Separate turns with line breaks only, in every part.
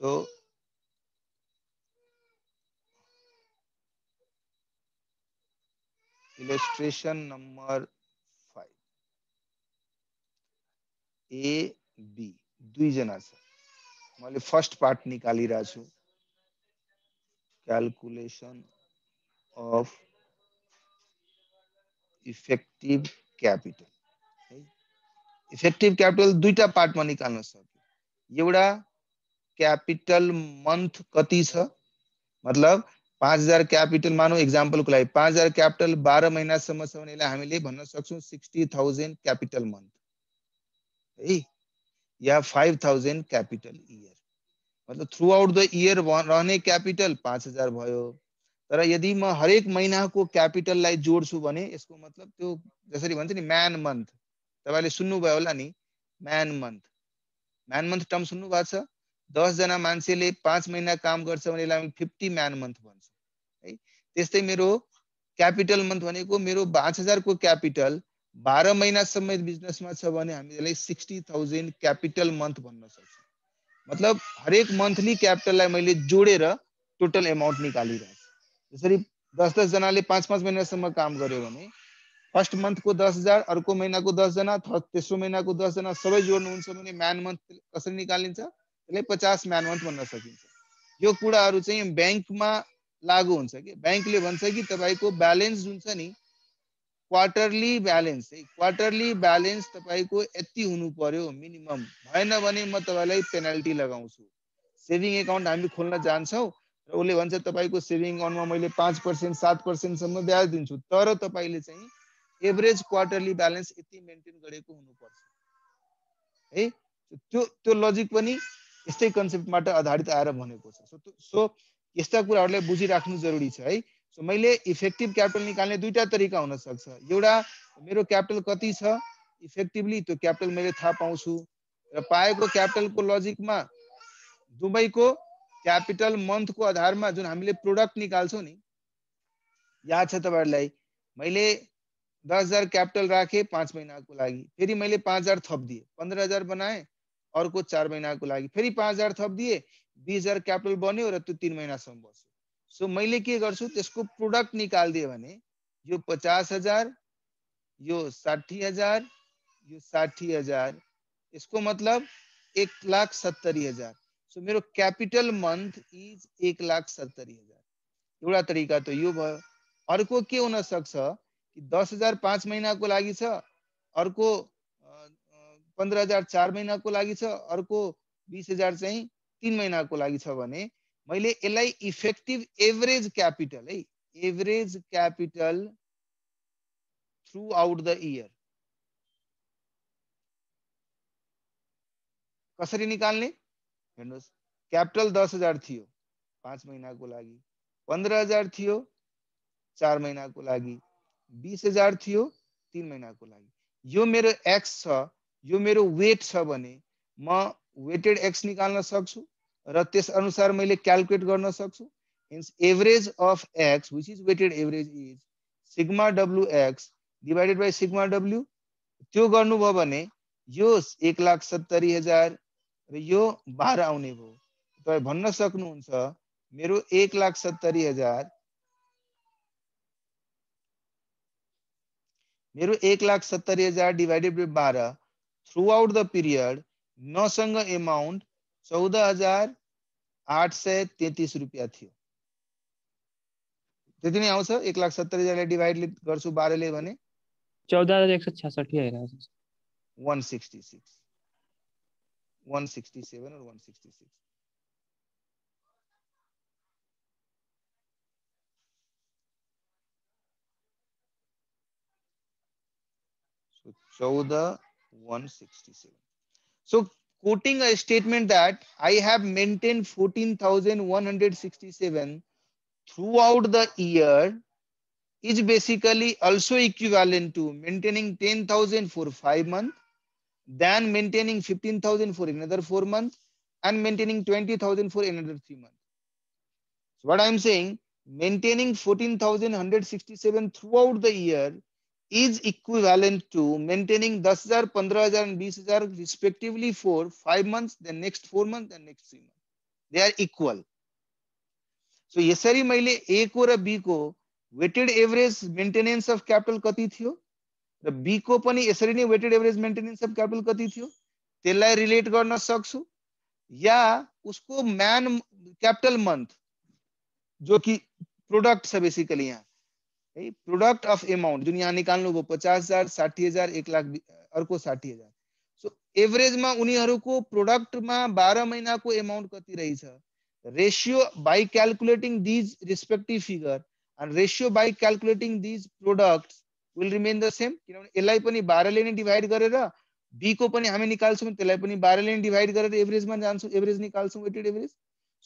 So illustration number 5 A B dui jana cha मैं first part निकाली छु calculation of effective capital effective capital capital part में निकाल सक्यो एउटा क्यापिटल मन्थ कति छ मतलब पाँच हजार क्यापिटल मानौँ इक्जाम्पलको लागि पाँच हजार क्यापिटल बाह्र महिनासम्म छ भने यसलाई हामीले भन्न सक्छौँ सिक्सटी थाउजन्ड क्यापिटल मन्थ है या फाइभ थाउजन्ड क्यापिटल इयर मतलब थ्रु आउट द इयर रहने क्यापिटल पाँच हजार भयो तर यदि म हरेक महिनाको क्यापिटललाई जोड्छु भने यसको मतलब त्यो जसरी भन्छ नि म्यान मन्थ तपाईँले सुन्नुभयो होला नि man month man month term सुन्नुभएको छ दसजना मान्छेले पाँच महिना काम गर्छ भने यसलाई हामी फिफ्टी म्यान मन्थ भन्छौँ है त्यस्तै मेरो क्यापिटल मन्थ भनेको मेरो पाँच हजारको क्यापिटल बाह्र महिनासम्म बिजनेसमा छ भने हामी यसलाई सिक्सटी थाउजन्ड क्यापिटल मन्थ भन्न सक्छौँ मतलब हरेक मन्थली क्यापिटललाई मैले जोडेर टोटल एमाउन्ट निकालिरहेको छु जसरी दस दसजनाले पाँच पाँच महिनासम्म काम गर्यो भने फर्स्ट मन्थको दस हजार अर्को महिनाको दसजना तेस्रो महिनाको दसजना सबै जोड्नुहुन्छ भने म्यान मन्थ कसरी निकालिन्छ त्यसलाई पचास म्यानमन्थ भन्न सकिन्छ यो कुराहरू चाहिँ ब्याङ्कमा लागु हुन्छ कि ब्याङ्कले भन्छ कि तपाईँको ब्यालेन्स जुन छ नि क्वार्टरली ब्यालेन्स है क्वार्टरली ब्यालेन्स तपाईँको यति हुनु पर्यो मिनिमम भएन भने म तपाईँलाई पेनाल्टी लगाउँछु सेभिङ एकाउन्ट हामी खोल्न जान्छौँ र उसले भन्छ तपाईँको सेभिङ एकाउन्टमा मैले पाँच पर्सेन्ट सात पर्सेन्टसम्म ब्याज दिन्छु तर तपाईँले चाहिँ एभरेज क्वार्टरली ब्यालेन्स यति मेन्टेन गरेको हुनुपर्छ है त्यो त्यो लजिक पनि ये कंसेप्ट आधारित आएर बने सो सो यस्ता कुराहरूलाई बुझिराख्नु जरुरी है सो इफेक्टिव कैपिटल क्यापिटल निकाल्ने तरीका होना सकता एटा मेरे कैपिटल कति मैं इफेक्टिभली त्यो रहा कैपिटल को पाउँछु में दुबई को कैपिटल मंथ को आधार में जो हमें प्रोडक्ट निकाल्छौँ नि याद छ तब मैं दस हजार कैपिटल राखे पांच महीना को लगी फिर मैं पाँच हजार थप दिए पंद्रह हजार बनाए अर्को चार को लगी फिर पांच हजार थप दिए बीस हजार कैपिटल बनो र तीन महीनासम बस सो मैं के प्रोडक्ट निकाल दिए पचास हजार यो साठी हजार यो साठी हजार इसको मतलब एक लाख सत्तरी हजार सो मेरे कैपिटल मंथ इज एक लाख सत्तरी हजार एटा तरीका तो यो भर्क अर्को के हुन सक्छ कि दस हजार पांच महीना को लगी अर्को पन्ध्र हजार चार महिनाको लागि छ अर्को बिस हजार चाहिँ तिन महिनाको लागि छ भने मैले यसलाई इफेक्टिभ एभरेज क्यापिटल है average capital throughout the year कसरी निकाल्ने हेर्नुहोस् क्यापिटल दस हजार थियो पाँच महिनाको लागि पन्ध्र हजार थियो चार महिनाको लागि बिस हजार थियो तिन महिनाको लागि यो मेरो एक्स छ यो मेरो वेट छ भने म वेटेड एक्स निकाल्न सक्छु र त्यस अनुसार मैले क्यालकुलेट गर्न सक्छु means average of X which is weighted average is sigma W X divided by sigma W त्यो गर्नुभयो भने यो एक लाख सत्तरी हजार र यो बाह्र आउने भयो तपाईँ भन्न सक्नुहुन्छ मेरो एक लाख सत्तरी हजार मेरो एक लाख सत्तरी हजार डिभाइडेड बाई बाह्र throughout the period નોસંગ amount ચૌદ હજાર આઠસો તેત્રીસ રૂપિયા થયો તેથી નહીં આવશે એક લાખ સત્તર હજાર ડિવાઈડ કરશું બાર લે બને ચૌદ હજાર એકસો છાસઠ one sixty six one sixty seven one sixty six ચૌદ 167. So quoting a statement that I have maintained 14,167 throughout the year is basically also equivalent to maintaining 10,000 for five months, then maintaining 15,000 for another four months and maintaining 20,000 for another three months. So what I'm saying, maintaining 14,167 throughout the year is equivalent to maintaining 10000 15000 and 20000 respectively for 5 months then next 4 months then next 3 months they are equal so यसरी मैले a को र b को weighted average maintenance of capital कति थियो र B को पनि यसरी नै weighted average maintenance of capital कति थियो त्यसलाई रिलेट गर्न सक्छु या उसको म्यान क्यापिटल मन्थ जो कि प्रोडक्ट छ बेसिकली यहाँ प्रोडक्ट ऑफ एमाउंट जो यहाँ निकाल पचास हजार साठी हजार एक लाख अर्क साठी हजार सो एवरेज में उन्नी को प्रोडक्ट में प्रोडक्टमा महीना को एमाउंट कति रही ratio by calculating these respective figure and ratio by calculating these product will remain the same किनभने इस बाहर बाह्रले नै डिभाइड गरेर बीको पनि हामी निकाल्छौँ त्यसलाई पनि बाह्रले नै डिभाइड गरेर एभरेजमा जान्छौँ average weighted average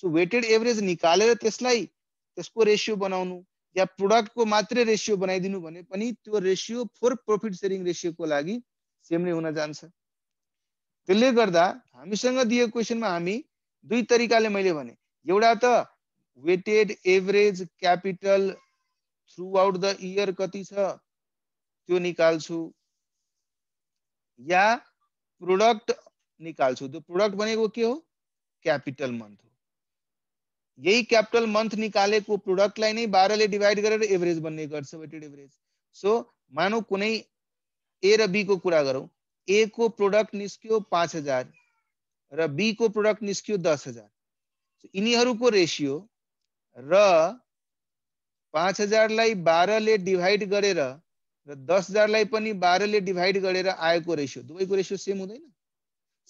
so weighted average निकालेर त्यसलाई त्यसको रेसियो बनाउनु या प्रोडक्टको मात्रै रेसियो बनाइदिनु भने पनि त्यो रेसियो फोर प्रफिट सेयरिङ रेसियोको लागि सेम नै हुन जान्छ त्यसले गर्दा हामीसँग दिएको क्वेसनमा हामी दुई तरिकाले मैले भने एउटा त weighted average capital throughout the year कति छ त्यो निकाल्छु या प्रोडक्ट निकाल्छु त्यो प्रोडक्ट भनेको के हो क्यापिटल मन्थ हो यही क्यापिटल मन्थ निकालेको प्रोडक्टलाई नै बाह्रले डिभाइड गरेर एभरेज बन्ने गर्छ वेटेड एभरेज सो मानौ कुनै ए र बीको कुरा गरौँ ए को प्रोडक्ट निस्क्यो पाँच हजार र बीको प्रोडक्ट निस्क्यो दस हजार यिनीहरूको रेसियो र पाँच हजारलाई बाह्रले डिभाइड गरेर र दस हजारलाई पनि बाह्रले डिभाइड गरेर आएको रेसियो दुवैको रेसियो सेम हुँदैन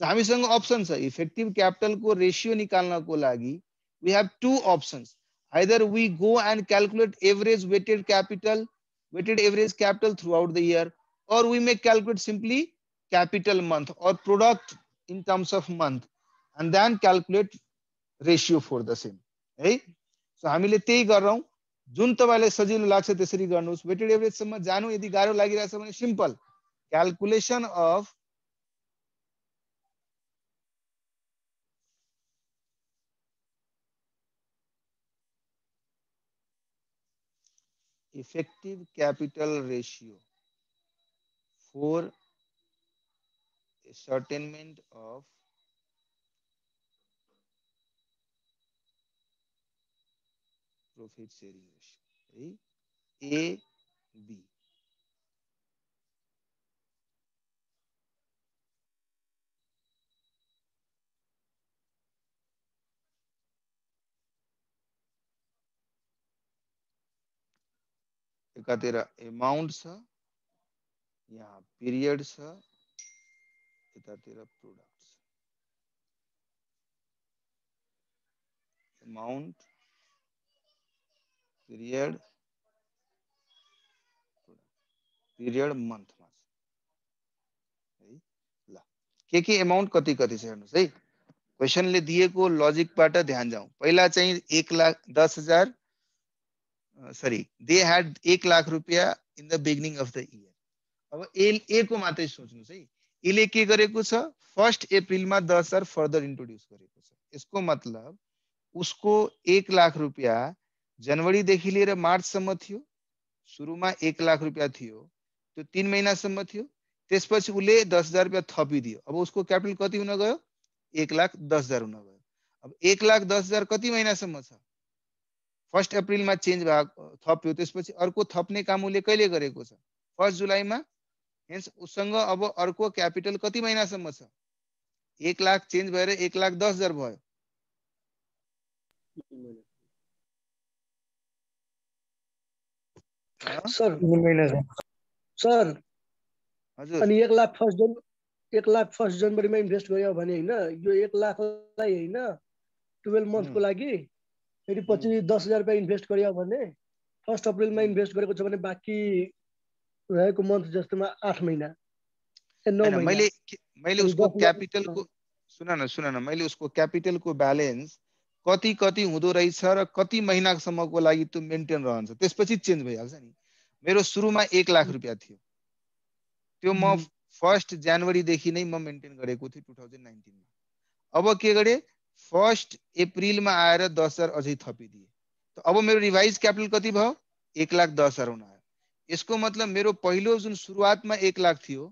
हामीसँग अप्सन छ इफेक्टिभ क्यापिटलको रेसियो निकाल्नको लागि we have two options. Either we go and calculate average weighted capital, weighted average capital throughout the year, or we may calculate simply capital month or product in terms of month, and then calculate ratio for the same है so हामीले त्यही गर्छौँ जुन तपाईँलाई सजिलो लाग्छ त्यसरी गर्नुहोस् वेटेड एभरेजसम्म जानु यदि गाह्रो लागिरहेछ भने simple calculation of. effective capital ratio for ascertainment of profit sharing ratio A, B. का तेरा अमाउंट यहाँ पीरियड छ तेरा प्रोडक्ट छ पीरियड पीरियड मंथ के के अमाउन्ट कति कति छ हेर्नुहोस् है क्वेसनले दिएको लजिकबाट ध्यान जाऊ पहिला चाहिँ एक लाख दस हजार सरी uh, दे they एक 1 लाख रुपियाँ in the beginning of the year अब ए ए को मात्रै सोच्नुहोस् है यसले के गरेको छ फर्स्ट अप्रिलमा दस हजार फर्दर इन्ट्रोड्युस गरेको छ यसको मतलब उसको एक लाख रुपियाँ जनवरीदेखि लिएर मार्चसम्म थियो सुरुमा एक लाख रुपियाँ थियो त्यो तिन महिनासम्म थियो त्यसपछि उसले दस हजार रुपियाँ थपिदियो अब उसको क्यापिटल कति हुन गयो एक लाख दस हजार हुन गयो अब एक लाख दस हजार कति महिनासम्म छ फर्स्ट अप्रिलमा चेन्ज भएको थप्यो त्यसपछि अर्को थप्ने काम उसले कहिले गरेको छ फर्स्ट जुलाईमा हेन्स उसँग अब अर्को क्यापिटल कति महिनासम्म छ एक लाख चेन्ज भएर एक लाख दस हजार भयो
सर सर हजुर अनि एक लाख फर्स्ट जन एक लाख फर्स्ट जनवरीमा इन्भेस्ट गर्यो भने होइन यो एक लाखलाई होइन टुवेल्भ मन्थको लागि फेरि पछि दस हजार रुपियाँ इन्भेस्ट गरियो भने फर्स्ट अप्रेलमा इन्भेस्ट गरेको छ भने बाँकी रहेको मन्थ जस्तोमा आठ महिना मैले
मैले उसको क्यापिटलको सुन न सुन न मैले उसको क्यापिटलको ब्यालेन्स कति कति हुँदो रहेछ र कति महिनासम्मको लागि त्यो मेन्टेन रहन्छ त्यसपछि चेन्ज भइहाल्छ नि मेरो सुरुमा एक लाख रुपियाँ थियो त्यो म फर्स्ट जनवरीदेखि नै म मेन्टेन गरेको थिएँ टु थाउजन्ड नाइन्टिनमा अब के गरेँ फर्स्ट अप्रिलमा आएर दस हजार अझै थपिदिए त अब मेरो रिभाइज क्यापिटल कति भयो एक लाख दस हजार हुन आयो यसको मतलब मेरो पहिलो जुन सुरुवातमा एक लाख थियो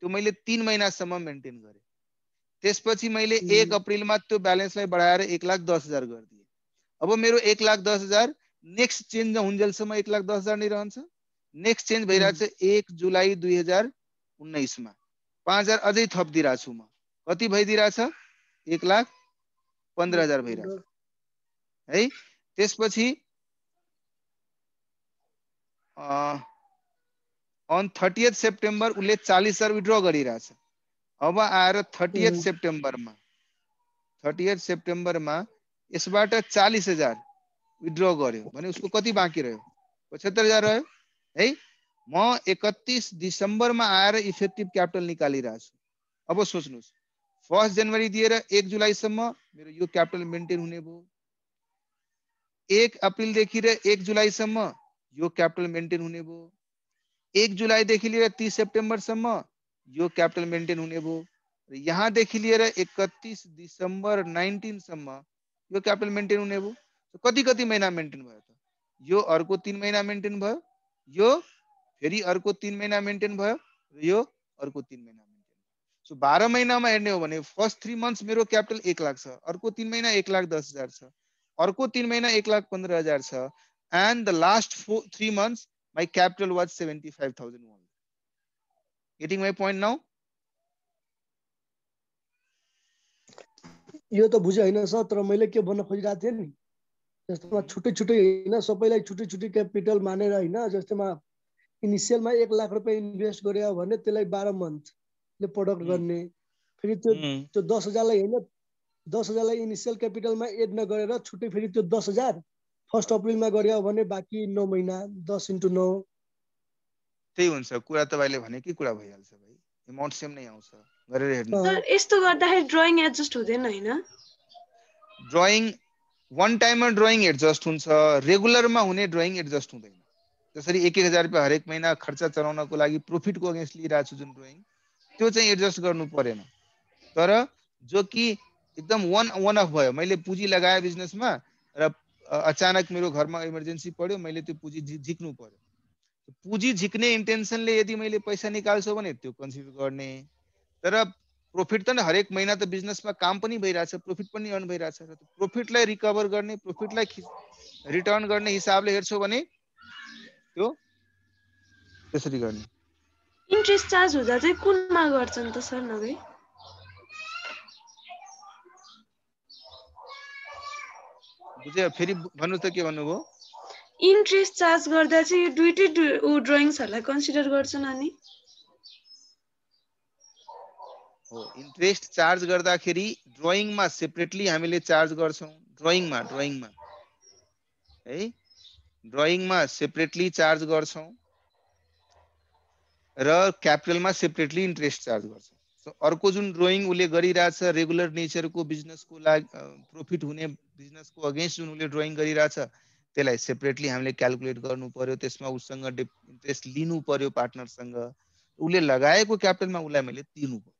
त्यो मैले तिन महिनासम्म मेन्टेन गरेँ त्यसपछि मैले एक अप्रिलमा त्यो ब्यालेन्सलाई बढाएर एक लाख दस हजार गरिदिएँ अब मेरो एक लाख दस हजार नेक्स्ट चेन्ज हुन्जेलसम्म एक लाख दस हजार नै रहन्छ नेक्स्ट चेन्ज भइरहेको छ एक जुलाई दुई हजार उन्नाइसमा पाँच हजार अझै थपिदिरहेको छु म कति भइदिरहेछ एक लाख पन्ध्र हजार भइरहेको है त्यसपछि अन एथ सेप्टेम्बर उसले चालिस हजार विड्र गरिरहेछ अब आएर थर्टिएथ सेप्टेम्बरमा थर्टिएथ सेप्टेम्बरमा यसबाट चालिस हजार विड्र गर्यो भने उसको कति बाँकी रह्यो पचहत्तर हजार रह्यो है म एकतिस दिसम्बरमा आएर इफेक्टिभ क्यापिटल निकालिरहेछु अब सोच्नुहोस् फर्स्ट जनवरी दिए एक जुलाई सम्म मेरे यो कैपिटल મેન્ટેન होने वो एक अप्रैल देखी रहे एक जुलाई सम्म यो कैपिटल मेंटेन होने वो एक जुलाई देखी लिए तीस सेप्टेम्बर सम्म यो कैपिटल मेंटेन होने वो यहाँ देखी लिए इकतीस दिसंबर नाइनटीन सम्म यो क्यापिटल मेन्टेन होने भो तो कति कति महीना मेन्टेन भयो यो अर्को तीन महीना मेन्टेन भयो यो फेरि अर्को तीन महीना मेन्टेन भयो यो अर्को तीन महीना सो बाह्र महिनामा हेर्ने हो भने फर्स्ट थ्री मन्थ्स मेरो क्यापिटल एक लाख छ अर्को तिन महिना एक लाख दस हजार छ अर्को तिन महिना एक लाख पन्ध्र हजार छ and the last four three months my capital was seventy five thousand one getting my point now
यो त बुझे होइन सर तर मैले के भन्न खोजिरहेको थिएँ नि जस्तोमा छुट्टै छुट्टै होइन सबैलाई छुट्टै छुट्टै क्यापिटल मानेर होइन जस्तोमा इनिसियलमा एक लाख रुपियाँ इन्भेस्ट गरे भने त्यसलाई बाह्र मन्थ ले प्रडक्ट गर्ने फेरि त्यो त्यो दस हजारलाई होइन दस हजारलाई इनिसियल क्यापिटलमा एड नगरेर छुट्टै फेरि त्यो दस हजार फर्स्ट अप्रिलमा गऱ्यो भने बाँकी नौ महिना दस इन्टु नौ
त्यही हुन्छ कुरा तपाईँले भनेकै कुरा भइहाल्छ भाइ एमाउन्ट सेम नै आउँछ गरेर हेर्नु
यस्तो गर्दाखेरि ड्रइङ एडजस्ट हुँदैन होइन
ड्रइङ वान टाइममा ड्रइङ एडजस्ट हुन्छ रेगुलरमा हुने ड्रइङ एडजस्ट हुँदैन जसरी एक एक हजार रुपियाँ हरेक महिना खर्च चलाउनको लागि प्रोफिटको अगेन्स्ट लिइरहेको छु जुन ड्रइङ त्यो चाहिँ एडजस्ट गर्नु परेन तर जो कि एकदम वान वान अफ भयो मैले पुँजी लगाएँ बिजनेसमा र अचानक मेरो घरमा इमर्जेन्सी पऱ्यो मैले त्यो पुँजी झिक्नु पर्यो पुँजी झिक्ने इन्टेन्सनले यदि मैले पैसा निकाल्छु भने त्यो कन्सिडर गर्ने तर प्रफिट त हरेक महिना त बिजनेसमा काम पनि भइरहेछ प्रफिट पनि अर्न भइरहेछ प्रफिटलाई रिकभर गर्ने प्रफिटलाई रिटर्न गर्ने हिसाबले हेर्छौ भने त्यो त्यसरी गर्ने
इन्ट्रेस्ट चार्ज हुँदा चाहिँ कुनमा गर्छन् त सर नभए
बुझ्यो फेरि भन्नु त के भन्नुभयो
इन्ट्रेस्ट चार्ज गर्दा चाहिँ यो दुइटै ड्रइङ्सहरूलाई कन्सिडर गर्छन् अनि
हो इन्ट्रेस्ट चार्ज गर्दाखेरि ड्रइङमा सेपरेटली हामीले चार्ज गर्छौँ ड्रइङमा ड्रइङमा है ड्रइङमा सेपरेटली चार्ज गर्छौँ र क्यापिटलमा सेपरेटली इन्ट्रेस्ट चार्ज गर्छ सो अर्को जुन ड्रोइङ उसले गरिरहेछ रेगुलर नेचरको बिजनेसको लागि प्रफिट हुने बिजनेसको अगेन्स्ट जुन उसले ड्रोइङ गरिरहेछ त्यसलाई सेपरेटली हामीले क्यालकुलेट गर्नु पर्यो त्यसमा उसँग डेप इन्ट्रेस्ट लिनु पर्यो पार्टनरसँग उसले लगाएको क्यापिटलमा उसलाई मैले तिर्नु पर्यो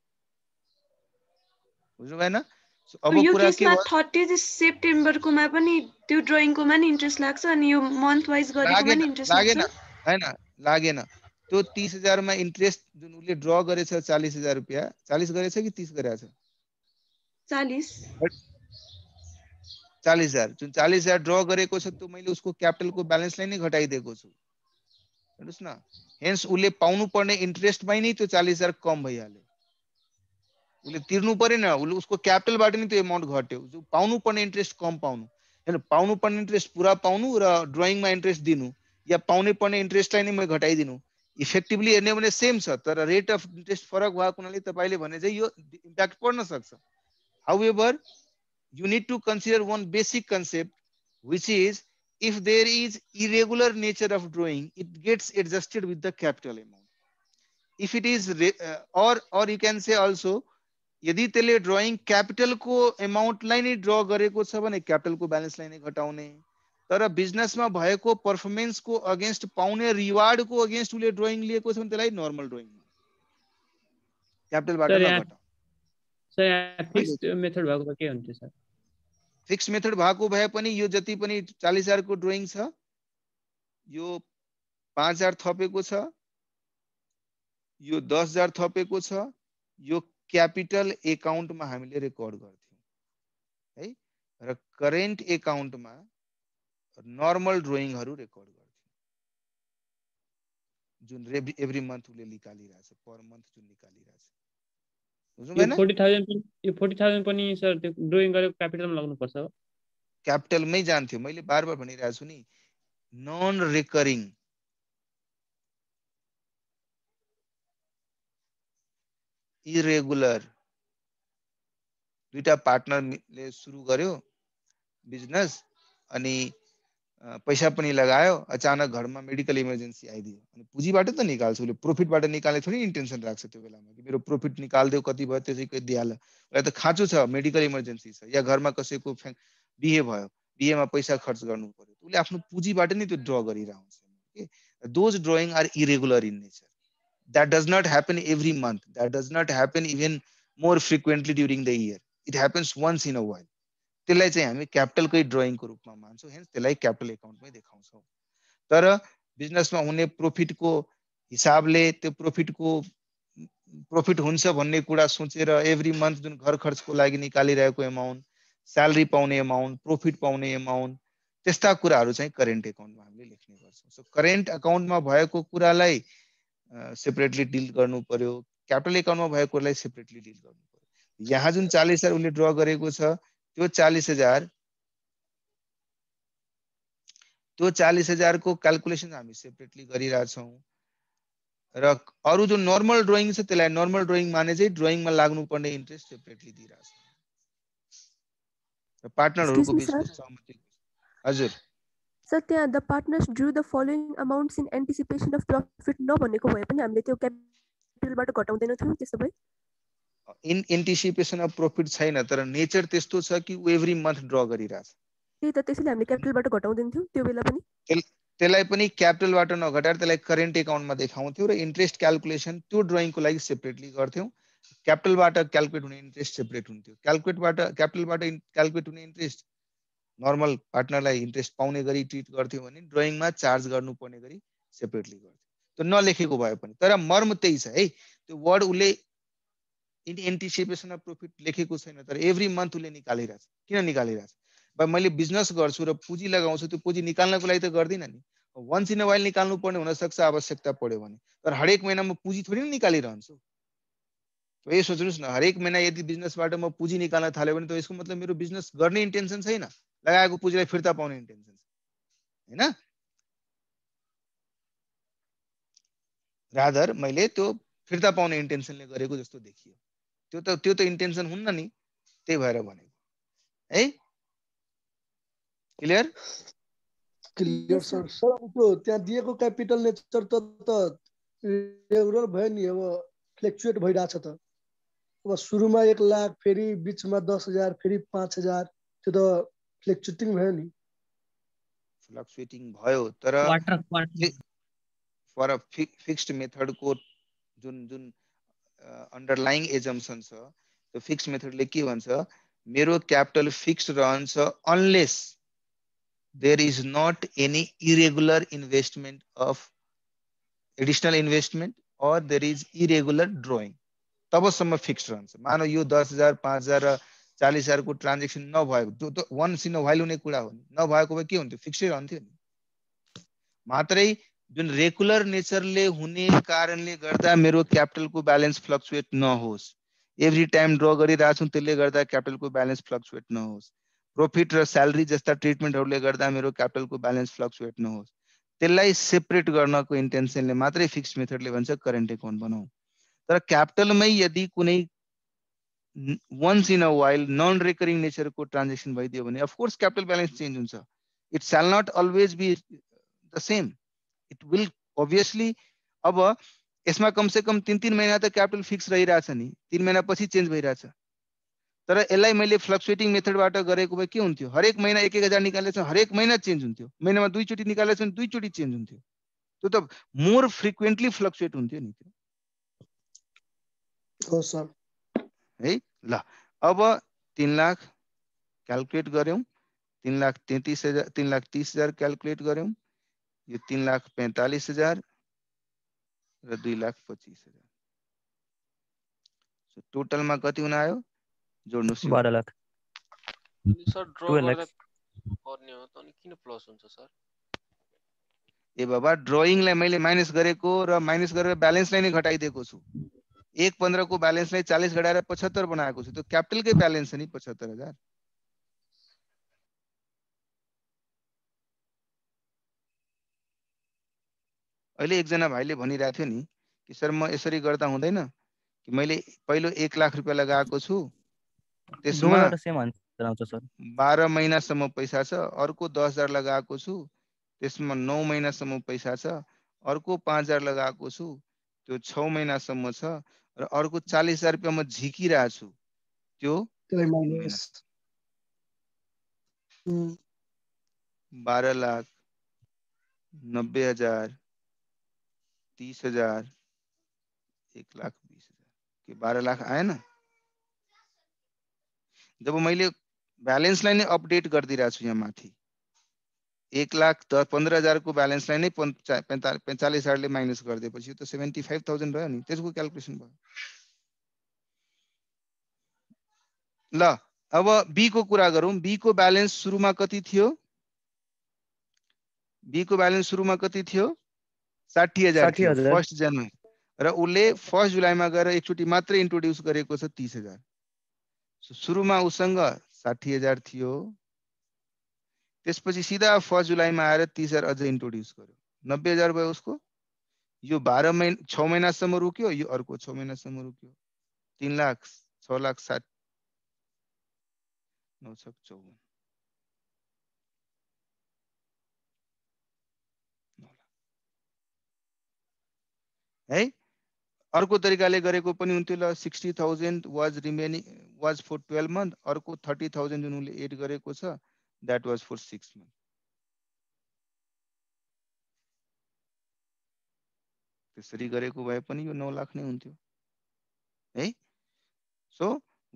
बुझ्नु भएन अब कुरा के
थर्टी सेप्टेम्बरकोमा पनि त्यो ड्रोइङकोमा नि इन्ट्रेस्ट लाग्छ अनि यो मन्थ वाइज गरेकोमा नि इन्ट्रेस्ट लाग्छ
लागेन लागेन त्यो तिस हजारमा इन्ट्रेस्ट जुन उसले ड्र गरेछ चालिस हजार रुपियाँ चालिस गरेछ कि तिस गरेछ चालिस हजार जुन चालिस हजार ड्र गरेको छ त्यो मैले उसको क्यापिटलको ब्यालेन्सलाई नै घटाइदिएको छु हेर्नुहोस् न हेन्स उसले पर्ने इन्ट्रेस्टमै नै त्यो चालिस हजार कम भइहाल्यो उसले तिर्नु परेन उसले उसको क्यापिटलबाट नै त्यो एमाउन्ट घट्यो जो पाउनु पर्ने इन्ट्रेस्ट कम पाउनु पाउनु पर्ने इन्ट्रेस्ट पुरा पाउनु र ड्रइङमा इन्ट्रेस्ट दिनु या पाउनै पर्ने इन्ट्रेस्टलाई नै मैले घटाइदिनु इफेक्टिवली हेर्ने भने सेम छ तर रेट अफ इंट्रेस्ट फरक भएको हुनाले तपाईँले भने चाहिँ however you need to consider one basic concept which is if there is irregular nature of drawing it gets adjusted with the capital amount if it is or or you can say also यदि त्यसले drawing क्यापिटलको एमाउन्टलाई नै draw गरेको छ भने क्यापिटलको ब्यालेन्सलाई नै तर बिजनेसमा भएको पर्फर्मेन्सको अगेन्स्ट पाउने रिवार्डको अगेन्स्ट उसले ड्रइङ लिएको छ भने त्यसलाई नर्मल ड्रइङ फिक्स मेथड भएको भए पनि यो जति पनि चालिस हजारको ड्रइङ छ यो पाँच हजार थपेको छ यो दस हजार थपेको छ यो क्यापिटल एकाउन्टमा हामीले रेकर्ड गर्थ्यौँ है र करेन्ट एकाउन्टमा नर्मल ड्रइङहरू रेकर्ड गर्थ्यो जुन एभ्री मन्थ उसले निकालिरहेछ पर मन्थ जुन निकालिरहेछ पनि सर त्यो क्यापिटलमै जान्थ्यो मैले बार बार भनिरहेको छु नि नन रेकरिङ इरेगुलर दुइटा पार्टनरले सुरु गर्यो बिजनेस अनि पैसा पनि लगायो अचानक घरमा मेडिकल इमर्जेन्सी आइदियो अनि पुँजीबाट त निकाल्छ उसले प्रोफिटबाट निकाल्ने थोरै इन्टेन्सन राख्छ त्यो बेलामा कि मेरो प्रोफिट निकालिदियो कति भयो त्यसैको दिइहाल उसलाई त खाँचो छ मेडिकल इमर्जेन्सी छ या घरमा कसैको फ्याङ बिहे भयो बिहेमा पैसा खर्च गर्नु पर्यो उसले आफ्नो पुँजीबाट नै त्यो ड्र गरिरहेको कि those drawing are irregular in nature that does not happen every month that does not happen even more frequently during the year it happens once in a while त्यसलाई चाहिँ हामी क्यापिटलकै ड्रइङको रूपमा मान्छौँ हेन्स त्यसलाई क्यापिटल एकाउन्टमै देखाउँछौँ तर बिजनेसमा हुने प्रफिटको हिसाबले त्यो प्रफिटको प्रफिट हुन्छ भन्ने कुरा सोचेर एभ्री मन्थ जुन घर खर्चको लागि निकालिरहेको एमाउन्ट स्यालेरी पाउने एमाउन्ट प्रफिट पाउने एमाउन्ट त्यस्ता कुराहरू चाहिँ करेन्ट एकाउन्टमा हामीले लेख्ने गर्छौँ सो करेन्ट एकाउन्टमा भएको कुरालाई सेपरेटली डिल गर्नु पर्यो क्यापिटल एकाउन्टमा भएकोलाई सेपरेटली डिल गर्नु पर्यो यहाँ जुन चालिस हजार उसले ड्र गरेको छ तो चालीस हजार तो चालीस हजार को कैलकुलेशन हम सेपरेटली कर अरु जो नर्मल ड्रइङ छ त्यसलाई नर्मल ड्रइङ माने चाहिँ ड्रइङमा लाग्नुपर्ने इन्ट्रेस्ट सेपरेटली दिइरहेछौँ र पार्टनरहरूको बिचको सहमति हजुर sir
the partners drew the following amounts in anticipation of profit नभनेको भए पनि हामीले त्यो क्यापिटलबाट घटाउँदैनथ्यौँ त्यसो भए
इन एन्टिसिपेसन अफ प्रफिट छैन तर नेचर त्यस्तो छ कि ऊ एभ्री मन्थ ड्र गरिरहेछ त्यही त त्यसैले हामीले क्यापिटलबाट घटाउँदैनथ्यौँ त्यो बेला पनि त्यसलाई पनि क्यापिटलबाट नघटाएर त्यसलाई करेन्ट एकाउन्टमा देखाउँथ्यौँ र इन्ट्रेस्ट क्यालकुलेसन त्यो ड्रइङको लागि सेपरेटली गर्थ्यौँ क्यापिटलबाट क्यालकुलेट हुने इन्ट्रेस्ट सेपरेट हुन्थ्यो क्यालकुलेटबाट क्यापिटलबाट क्यालकुलेट हुने इन्ट्रेस्ट नर्मल पार्टनरलाई इन्ट्रेस्ट पाउने गरी ट्रिट गर्थ्यो भने ड्रइङमा चार्ज गर्नुपर्ने गरी सेपरेटली गर्थ्यो त्यो नलेखेको भए पनि तर मर्म त्यही छ है त्यो वर्ड उसले एन्टिसिपेसन अफ प्रफिट लेखेको छैन तर एभ्री मन्थ उसले निकालिरहेछ किन निकालिरहेछ भाइ मैले बिजनेस गर्छु र पुँजी लगाउँछु त्यो पुँजी निकाल्नको लागि त गर्दिनँ नि वन्स इन अ वाइल निकाल्नु पर्ने हुनसक्छ आवश्यकता पर्यो भने तर हरेक महिना म पुँजी थोरै नै निकालिरहन्छु यो सोच्नुहोस् न हरेक महिना यदि बिजनेसबाट म पुँजी निकाल्न थाल्यो भने त यसको मतलब मेरो बिजनेस गर्ने इन्टेन्सन छैन लगाएको पुँजीलाई फिर्ता पाउने इन्टेन्सन छ होइन राधर मैले त्यो फिर्ता पाउने इन्टेन्सनले गरेको जस्तो देखियो त्यो त त्यो त इन्टेन्सन हुन्न नि त्यही भएर भनेको है क्लियर
क्लियर सर सर त्यो त्यहाँ दिएको क्यापिटल नेचर त त रेगुलर भयो नि अब फ्लेक्चुएट भइरहेछ त अब सुरुमा एक लाख फेरि बिचमा दस हजार फेरि पाँच हजार त्यो त फ्लेक्चुएटिङ भयो नि
फ्लक्चुएटिङ भयो तर फर अ फिक्स्ड मेथडको जुन जुन अन्डरलाइङ एजम्सन छ त्यो फिक्स मेथडले के भन्छ मेरो क्यापिटल फिक्स रहन्छ unless there is not any irregular investment of additional investment or there is irregular drawing तबसम्म फिक्स रहन्छ मानव यो दस हजार पाँच हजार र चालिस हजारको ट्रान्जेक्सन नभएको त्यो त वान सिन वाइल हुने कुरा हो नि नभएको भए के हुन्थ्यो फिक्सै रहन्थ्यो नि मात्रै जुन रेगुलर नेचरले हुने कारणले गर्दा मेरो क्यापिटलको ब्यालेन्स फ्लक्चुएट नहोस् एभ्री टाइम ड्र गरिरहेको त्यसले गर्दा क्यापिटलको ब्यालेन्स फ्लक्चुएट नहोस् प्रफिट र स्यालेरी जस्ता ट्रिटमेन्टहरूले गर्दा मेरो क्यापिटलको ब्यालेन्स फ्लक्चुएट नहोस् त्यसलाई सेपरेट गर्नको इन्टेन्सनले मात्रै फिक्स मेथडले भन्छ करेन्ट एकाउन्ट बनाऊ तर क्यापिटलमै यदि कुनै once in a while non recurring नेचरको ट्रान्जेक्सन भइदियो भने अफकोर्स क्यापिटल ब्यालेन्स चेन्ज हुन्छ it shall not always be the same it will obviously अब यसमा कमसेकम तिन तिन महिना त क्यापिटल फिक्स रहिरहेछ नि तिन महिनापछि चेन्ज भइरहेछ तर यसलाई मैले फ्लक्चुएटिङ मेथडबाट गरेको भए के हुन्थ्यो हरेक महिना एक एक हजार निकालेछ हरेक महिना चेन्ज हुन्थ्यो महिनामा दुईचोटि निकालेछ भने दुईचोटि चेन्ज हुन्थ्यो त्यो त मोर फ्रिक्वेन्टली फ्लक्चुएट हुन्थ्यो नि त्यो है ल अब तिन लाख क्यालकुलेट गऱ्यौँ तिन लाख तेत्तिस हजार तिन लाख तिस हजार क्यालकुलेट गऱ्यौँ ये तीन लाख पैंतालीस हजार दुई लाख पच्चीस हजार so, टोटल में कति गुना आयो जोड्नु बारह लाख ए बाबा ड्रइङलाई मैले माइनस गरेको र माइनस गरेर ब्यालेन्सलाई नै घटाइदिएको छु एक पंद्रह पन्ध्रको ब्यालेन्सलाई चालीस घटाएर पचहत्तर बनाया छु त्यो क्यापिटलकै ब्यालेन्स छ नि पचहत्तर हजार अहिले एकजना भाइले भनिरहेको थियो नि कि सर म यसरी गर्दा हुँदैन कि मैले पहिलो एक लाख रुपियाँ लगाएको छु त्यसमा बाह्र महिनासम्म पैसा छ अर्को दस हजार लगाएको छु त्यसमा नौ महिनासम्म पैसा छ अर्को पाँच हजार लगाएको छु त्यो छ महिनासम्म छ र अर्को चालिस हजार रुपियाँ म झिकिरहेको छु त्यो बाह्र लाख नब्बे हजार तीस हजार एक लाख बीस हजार के बारह लाख आए ना जब मैं बैलेंस लाइन अपडेट कर दी रहा यहाँ माथि एक लाख दस पन्ध्र हजारको ब्यालेन्सलाई नै पैँता पैँचालिस हजारले माइनस कर गरिदिएपछि त सेभेन्टी फाइभ थाउजन्ड भयो नि त्यसको क्यालकुलेसन भयो ल अब बी को कुरा बी गरौँ बीको ब्यालेन्स सुरुमा कति थियो बैलेंस शुरू में कती थियो साठी हजार फर्स्ट जनमा र उसले फर्स्ट जुलाईमा गएर एकचोटि मात्रै इन्ट्रोड्युस गरेको छ तिस हजार सुरुमा उसँग साठी हजार थियो त्यसपछि सिधा फर्स्ट जुलाईमा आएर तिस हजार अझ इन्ट्रोड्युस गर्यो नब्बे हजार भयो उसको यो बाह्र महिना छ महिनासम्म रुक्यो यो अर्को छ महिनासम्म रुक्यो तिन लाख छ लाख सात नौ छ चौवन है अर्को तरिकाले गरेको पनि हुन्थ्यो ल sixty thousand was remaining was for twelve month अर्को थर्टी थाउजन्ड जुन उसले एड गरेको छ that was for six month त्यसरी गरेको भए पनि यो नौ लाख नै हुन्थ्यो है so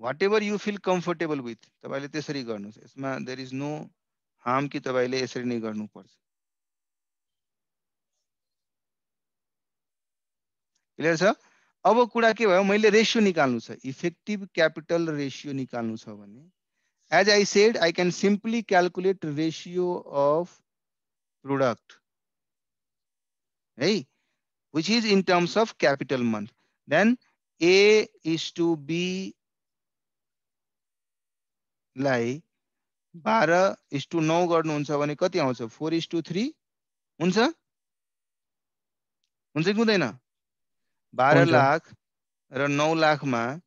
whatever you feel comfortable with तपाईँले त्यसरी गर्नुहोस् यसमा देयर इज नो हार्म कि तपाईँले यसरी नै गर्नुपर्छ क्लियर छ अब कुरा के भयो मैले रेसियो निकाल्नु छ इफेक्टिभ क्यापिटल रेसियो निकाल्नु छ भने as I said I can simply calculate ratio of product है which is in terms of capital month then A is to बीलाई बाह्र इज टु नौ गर्नुहुन्छ भने कति आउँछ फोर इज टु थ्री हुन्छ हुन्छ कि हुँदैन बाह्र लाख रौ लाख में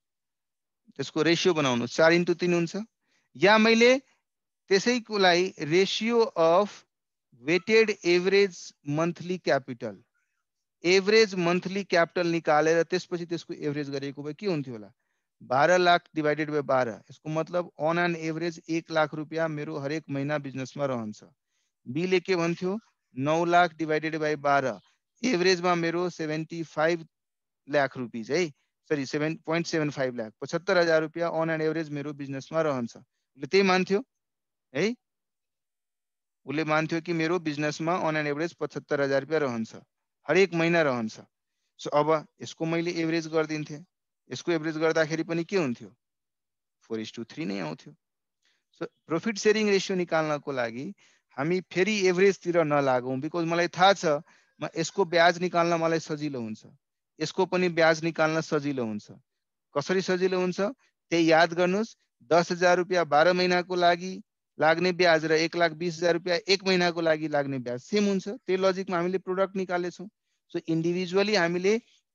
त्यसको बना चार इंटू तीन या मैं त्यसैको लागि of weighted average monthly capital average monthly capital निकालेर ते त्यसको एभरेज गरेको होला लाख डिवाइडेड बाई बाह्र इसको मतलब अन एंड एवरेज एक लाख रुपया मेरे एक महीना बिजनेस में रहता रहन्छ बीले के भन्थ्यो नौ लाख बाय बाई एवरेज में मेरे सेवेन्टी फाइव लाख रुपिज है sorry seven point seven five lakh पचहत्तर हजार रुपियाँ अन एन्ड एभरेज मेरो बिजनेसमा रहन्छ उसले त्यही मान्थ्यो है उसले मान्थ्यो कि मेरो बिजनेसमा अन एन्ड एभरेज पचहत्तर हजार रुपियाँ रहन्छ हरेक महिना रहन्छ सो अब यसको मैले एभरेज गरिदिन्थेँ यसको एभरेज गर्दाखेरि पनि के हुन्थ्यो फोर इज थ्री नै आउँथ्यो सो प्रफिट सेयरिङ रेसियो निकाल्नको लागि हामी फेरि एभरेजतिर नलागौँ बिकज मलाई थाहा छ म यसको ब्याज निकाल्न मलाई सजिलो हुन्छ इसको ब्याज निकालना सजिलो कसरी सजिलो हुन्छ याद कर दस हजार रुपया बाहर महीना को लगी लगने ब्याज र एक लाख बीस हजार रुपया एक महीना को लगी लगने ब्याज सेम हो लजिक में हमें प्रोडक्ट निले सो इंडिविजुअली हमें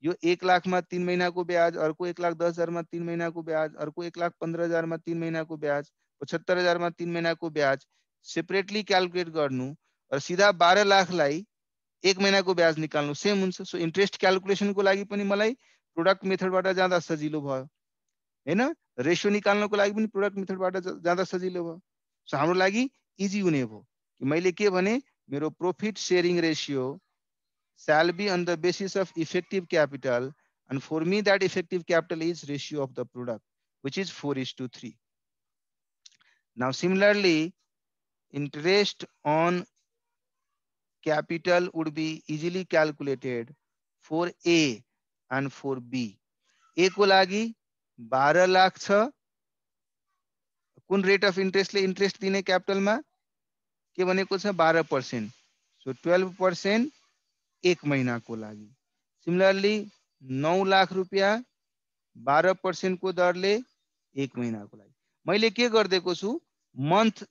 यो एक तीन महीना को ब्याज अर्को एक लाख दस हजार में तीन महीना को ब्याज अर्को एक लाख पंद्रह हजार में तीन महीना को ब्याज पचहत्तर हजार में तीन महीना को ब्याज सेपरेटली क्याकुलेट कर सीधा बाहर लाख लाई एक महीना को ब्याज निकाल्नु सेम हुन्छ सो इन्ट्रेस्ट को लागि पनि मलाई प्रोडक्ट बाट ज्यादा सजिलो भयो होइन रेसियो निकाल्नको लागि पनि प्रोडक्ट बाट ज्यादा सजिलो भयो सो हाम्रो लागि इजी हुने भयो कि मैले के भने मेरो profit sharing ratio shall be on the basis of effective capital and for me that effective capital is ratio of the product which is four is two three now similarly interest on capital would be easily calculated for A and for B. A को लागि बाह्र लाख छ कुन rate of इन्ट्रेस्टले interest दिने क्यापिटलमा के भनेको छ बाह्र पर्सेन्ट सो टुवेल्भ पर्सेन्ट एक महिनाको लागि सिमिलरली नौ लाख रुपियाँ बाह्र पर्सेन्टको दरले एक महिनाको लागि मैले के गरिदिएको छु मन्थ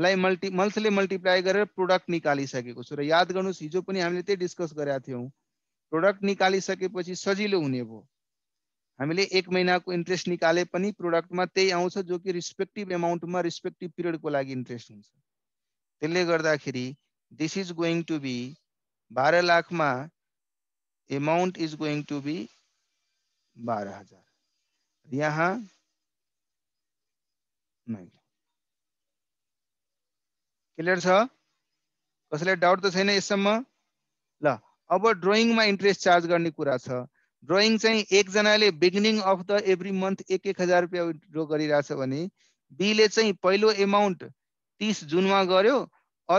लाई मल्टी मंथ ले मल्टीप्लाई करे प्रोडक्ट निकाली सके याद कर हिजो पनी हमले ते डिस्कस करे आते प्रोडक्ट निलि सके सजिलो होने वो हमें एक महीना को इंट्रेस्ट निले प्रोडक्ट में ते आऊं जो कि रिस्पेक्टिव एमाउंट में रिस्पेक्टिव पीरियड को लागी इंटरेस्ट होंगे this is going to be बाहर लाख में amount is going to be बाहर हजार यहाँ नहीं क्लियर छ कसैलाई डाउट त छैन यससम्म ल अब ड्रइङमा इन्ट्रेस्ट चार्ज गर्ने कुरा छ ड्रइङ चाहिँ एकजनाले beginning of the every month एक एक हजार रुपियाँ ड्र गरिरहेछ भने बीले चाहिँ पहिलो एमाउन्ट तिस जुनमा गर्यो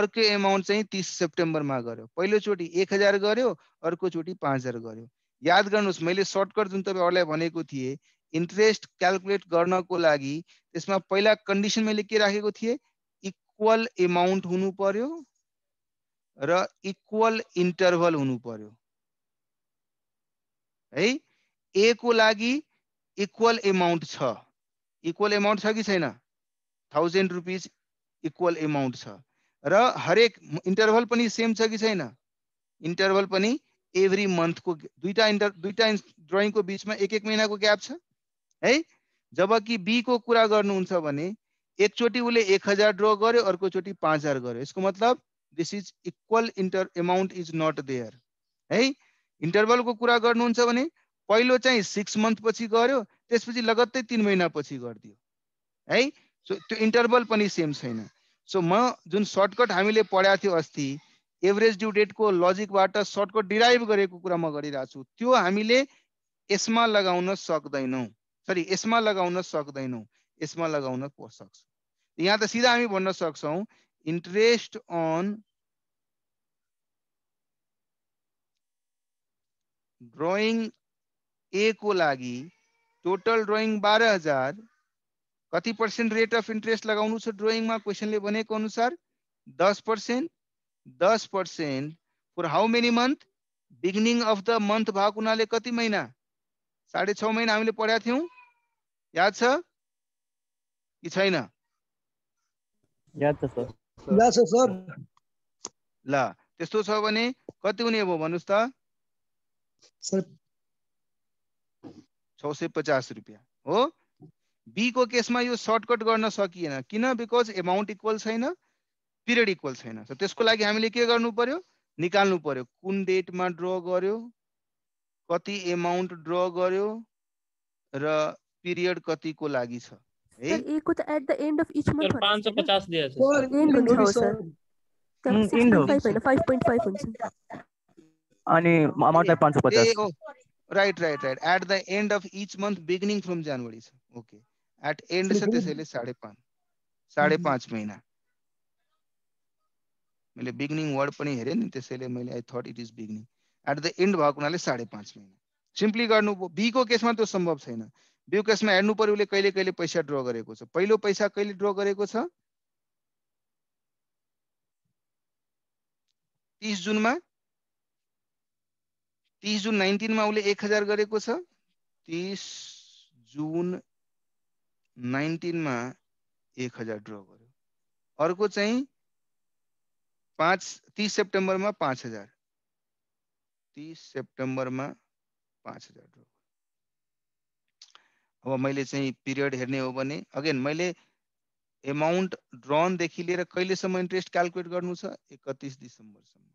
अर्को एमाउन्ट चाहिँ तिस सेप्टेम्बरमा गर्यो पहिलोचोटि एक हजार गर्यो अर्कोचोटि पाँच हजार गर्यो याद गर्नुहोस् मैले सर्टकट जुन तपाईँहरूलाई भनेको थिएँ इन्ट्रेस्ट क्यालकुलेट गर्नको लागि त्यसमा पहिला कन्डिसन मैले के राखेको थिएँ इक्वल एमाउन्ट हुनु पर्यो र इक्वल इन्टरभल हुनु पर्यो है ए को लागि इक्वल एमाउन्ट छ इक्वल एमाउन्ट छ कि छैन थाउजन्ड रुपिस इक्वल एमाउन्ट छ र हरेक इन्टरभल पनि सेम छ कि छैन इन्टरभल पनि एभ्री मन्थको दुईटा इन्टर दुईटा ड्रइङको बिचमा एक एक महिनाको ग्याप छ है जब कि बीको कुरा गर्नुहुन्छ भने एकचोटि उसले एक हजार ड्र गर्यो अर्कोचोटि पाँच हजार गर्यो यसको मतलब this is equal inter amount is not there है इन्टरभलको कुरा गर्नुहुन्छ भने पहिलो चाहिँ सिक्स मन्थ पछि गर्यो त्यसपछि लगत्तै तिन महिनापछि गरिदियो है सो त्यो इन्टरभल पनि सेम छैन सो म जुन सर्टकट हामीले पढाएको थियो अस्ति एभरेज ड्यु डेटको लजिकबाट सर्टकट डिराइभ गरेको कुरा म गरिरहेको छु त्यो हामीले यसमा लगाउन सक्दैनौँ सरी यसमा लगाउन सक्दैनौँ यसमा लगाउन सक्छौँ यहाँ त सिधा हामी भन्न सक्छौँ इन्ट्रेस्ट अन ड्रइङ ए को लागि टोटल ड्रइङ बाह्र हजार कति पर्सेन्ट रेट अफ इन्ट्रेस्ट लगाउनु छ ड्रइङमा क्वेसनले भनेको अनुसार दस पर्सेन्ट दस percent for how many month beginning of the month भएको हुनाले कति महिना साढे छ महिना हामीले पढाएको थियौँ याद छ कि छैन ल त्यस्तो छ भने कति हुने भयो भन्नुहोस् त छ सय पचास रुपियाँ हो बीको केसमा यो सर्टकट गर्न सकिएन किन बिकज एमाउन्ट इक्वल छैन पिरियड इक्वल छैन त्यसको लागि हामीले के गर्नु पर्यो निकाल्नु पर्यो कुन डेटमा ड्र गर्यो कति एमाउन्ट ड्र गर्यो र पिरियड कतिको लागि छ सर एक होता at the
end of each month पाँच
सौ पचास दिया सर एंड हुन्छ सर एंड हो फाइव पॉइंट फाइव हुन्छ
अनि अमाउन्टलाई पाँच सौ पचास
right right right at the end of each month beginning from जनवरी छ ओके एट एन्ड छ त्यसैले साढे पाँच साढे hmm. पाँच महिना मैले बिगिनिङ वर्ड पनि हेरेँ नि त्यसैले मैले I thought it is beginning at the end भएको हुनाले साढे पाँच महिना सिम्पली गर्नु बीको केसमा त्यो सम्भव छैन बिउ क्यासमा हेर्नु पर्यो उसले कहिले कहिले पैसा ड्र गरेको छ पहिलो पैसा कहिले ड्र गरेको छ तिस जुनमा तिस जुन नाइन्टिनमा उसले एक हजार गरेको छ तिस जुन नाइन्टिनमा एक हजार ड्र गर्यो अर्को चाहिँ पाँच तिस सेप्टेम्बरमा पाँच हजार तिस सेप्टेम्बरमा पाँच हजार ड्र अब मैले चाहिँ पिरियड हेर्ने हो भने अगेन मैले एमाउन्ट ड्रनदेखि लिएर कहिलेसम्म इन्ट्रेस्ट क्यालकुलेट गर्नु छ एकतिस दिसम्बरसम्म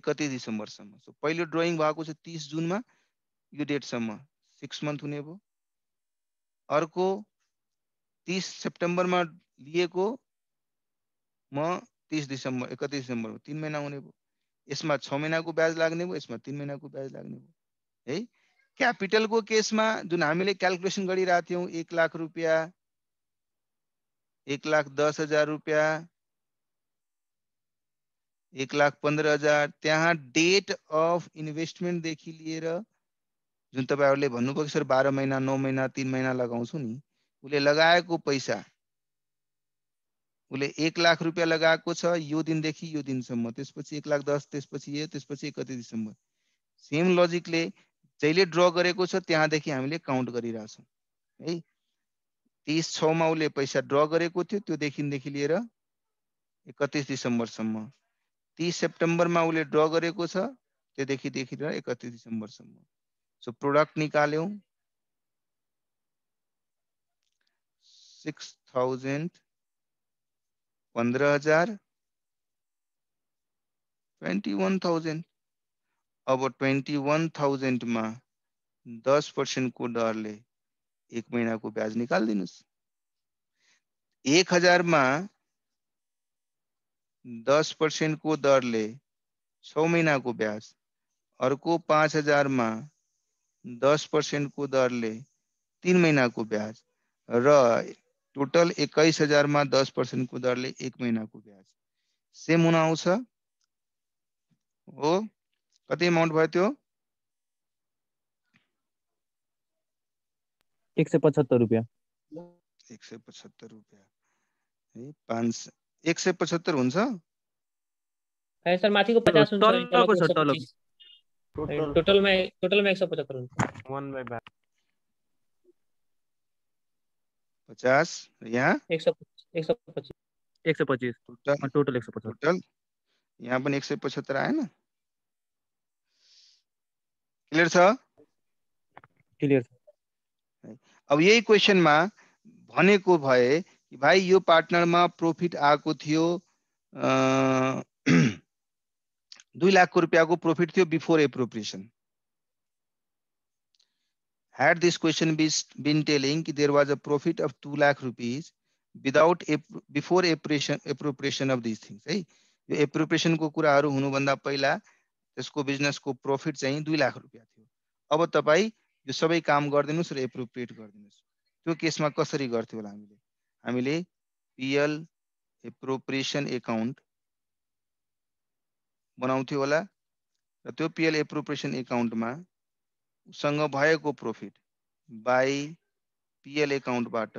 एकतिस दिसम्बरसम्म सो पहिलो ड्रइङ भएको छ तिस जुनमा यो डेटसम्म सिक्स मन्थ हुने भयो अर्को तिस सेप्टेम्बरमा लिएको म तिस दिसम्बर एकतिस दिसम्बर तिन महिना हुने भयो यसमा छ महिनाको ब्याज लाग्ने भयो यसमा तिन महिनाको ब्याज लाग्ने भयो है क्यापिटलको केसमा जुन हामीले क्यालकुलेसन गरिरहेको थियौँ एक लाख रुपियाँ एक लाख दस हजार रुपियाँ एक लाख पन्ध्र हजार त्यहाँ डेट अफ इन्भेस्टमेन्टदेखि लिएर जुन तपाईँहरूले भन्नुभएको सर बाह्र महिना नौ महिना तिन महिना लगाउँछु नि उसले लगाएको पैसा उसले एक लाख रुपियाँ लगाएको छ यो दिनदेखि यो दिनसम्म त्यसपछि एक लाख दस त्यसपछि यो त्यसपछि कति दिनसम्म सेम लजिकले जैसे ड्र गरेको छ त्यहाँदेखि हामीले काउन्ट गरिरहेछौँ है तिस छमा उसले पैसा ड्र देखि थियो त्योदेखिदेखि लिएर एकतिस तीस सेप्टेम्बर में उसे ड्र गरेको देखि त्योदेखिदेखि लिएर एकतिस दिसम्बरसम्म सो प्रोडक्ट निकाल्यौँ सिक्स थाउजेंड पंद्रह हजार ट्वेंटी वन थाउजेंड अब ट्वेन्टी वान थाउजन्डमा दस पर्सेन्टको दरले एक महिनाको ब्याज निकालिदिनुहोस् एक हजारमा दस पर्सेन्टको दरले छ महिनाको ब्याज अर्को पाँच हजारमा दस पर्सेन्टको दरले तिन महिनाको ब्याज र टोटल एक्काइस हजारमा दस पर्सेन्टको दरले एक महिनाको ब्याज सेम हुन आउँछ हो कति एमाउन्ट भयो त्यो एक सय पचहत्तर रुपियाँ एक सय पचहत्तर रुपियाँ है एक सय पचहत्तर हुन्छ टोटल हुन्छ यहाँ सौ टोटल टोटल एक सौ पचहत्तर यहाँ पर ना क्लियर छ क्लियर अब यही क्वेसनमा भनेको भए कि भाइ यो पार्टनरमा प्रोफिट आएको थियो दुई लाख रुपियाँको प्रोफिट थियो before appropriation had this question be telling कि there was a profit of two lakh rupees without appro before एप्रेसन एप्रोप्रिएसन अफ दिस थिङ्स है यो एप्रोप्रिएसनको कुराहरू हुनुभन्दा पहिला त्यसको बिजनेसको प्रफिट चाहिँ दुई लाख रुपियाँ थियो अब तपाईँ यो सबै काम गरिदिनुहोस् र एप्रोप्रिएट गरिदिनुहोस् त्यो केसमा कसरी गर्थ्यो होला हामीले हामीले पिएल एप्रोप्रिएसन एकाउन्ट बनाउँथ्यो होला र त्यो पिएल एप्रोप्रिएसन एकाउन्टमा सँग भएको प्रफिट बाई पिएल एकाउन्टबाट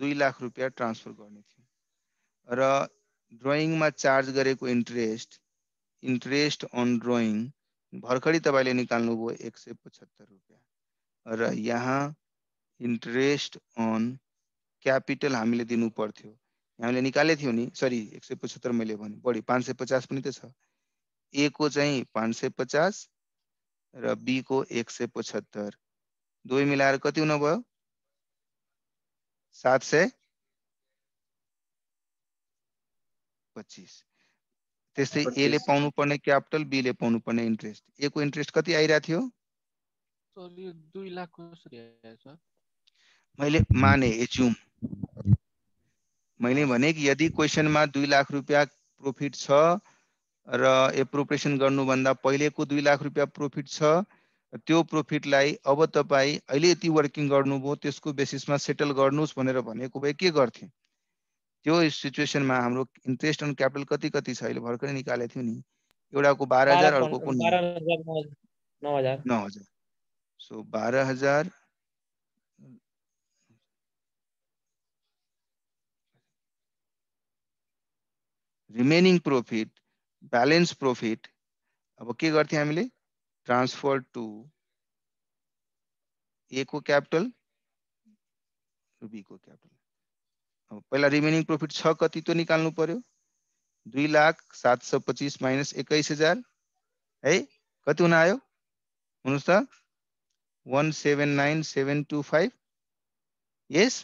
दुई लाख रुपियाँ ट्रान्सफर गर्ने थियो र ड्रइङमा चार्ज गरेको इन्ट्रेस्ट इन्ट्रेस्ट अन ड्रइङ भर्खरै तपाईँले निकाल्नुभयो एक सय पचहत्तर रुपियाँ र यहाँ इन्ट्रेस्ट अन क्यापिटल हामीले दिनु पर्थ्यो हामीले निकाले थियौँ नि सरी एक सय पचहत्तर मैले भने बढी पाँच सय पचास पनि त छ ए को चाहिँ पाँच सय पचास र बी को एक सय पचहत्तर दुवै मिलाएर कति हुनुभयो सात सय पच्चिस त्यस्तै एले पर्ने क्यापिटल बीले पाउनु पर्ने इन्ट्रेस्ट ए को इन्ट्रेस्ट कति आइरहेको
थियो
मैले माने एच्युम मैले भने कि यदि क्वेसनमा दुई लाख रुपियाँ प्रोफिट छ र एप्रोप्रेसन गर्नुभन्दा पहिलेको दुई लाख रुपियाँ प्रोफिट छ त्यो प्रोफिटलाई अब तपाईँ अहिले यति वर्किङ गर्नुभयो त्यसको बेसिसमा सेटल गर्नुहोस् भनेर भनेको भए के गर्थे सीचुएसन में हम इंट्रेस्ट अन कैपिटल कति कति भर्खर निले भर्खरै एटा को बाहर हजार अर्क नौ हजार सो बाहर हजार रिमेनिंग प्रोफिट बैलेंस प्रोफिट अब के हमें ट्रांसफर टू ए को कैपिटल बी को कैपिटल पहिला रिमेनिङ प्रफिट छ कति त्यो निकाल्नु पर्यो दुई लाख सात सय पच्चिस माइनस एक्काइस हजार है कति हुन आयो हुनुहोस् त one seven nine seven two five यस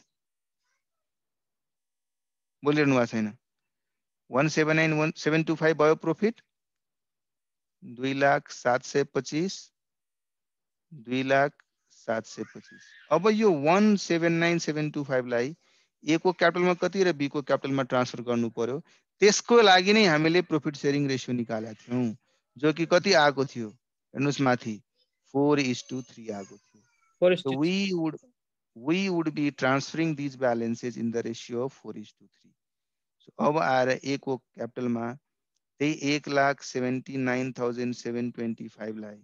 बोलिरहनु भएको छैन one seven nine one seven two five भयो प्रफिट दुई लाख सात सय पच्चिस दुई लाख सात सय पच्चिस अब यो one seven nine seven two फाइभलाई ए को क्यापिटलमा कति र बीको क्यापिटलमा ट्रान्सफर गर्नु पर्यो त्यसको लागि नै हामीले प्रोफिट सेयरिङ रेसियो निकालेका थियौँ जो कि कति आएको थियो हेर्नुहोस् माथि फोर इज टू थ्री आएको थियो we we would be transferring these balances in the ratio of four is two three so अब आएर ए को क्यापिटलमा त्यही एक लाख seventy nine thousand seven twenty फाइभलाई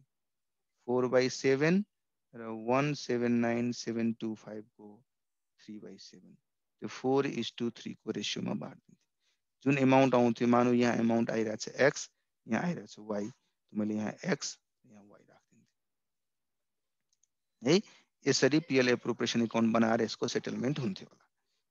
फोर बाई सेभेन र one seven nine seven two फाइभको थ्री बाई सेभेन त्यो फोर इज टू थ्रीको रेसियोमा बाँडिदिन्थेँ जुन एमाउन्ट आउँथ्यो मानव यहाँ एमाउन्ट आइरहेछ एक्स यहाँ आइरहेछ छ मैले यहाँ एक्स यहाँ वाइ राखिदिन्थेँ है यसरी पिएल एप्रोप्रिएसन एकाउन्ट बनाएर यसको सेटलमेन्ट हुन्थ्यो होला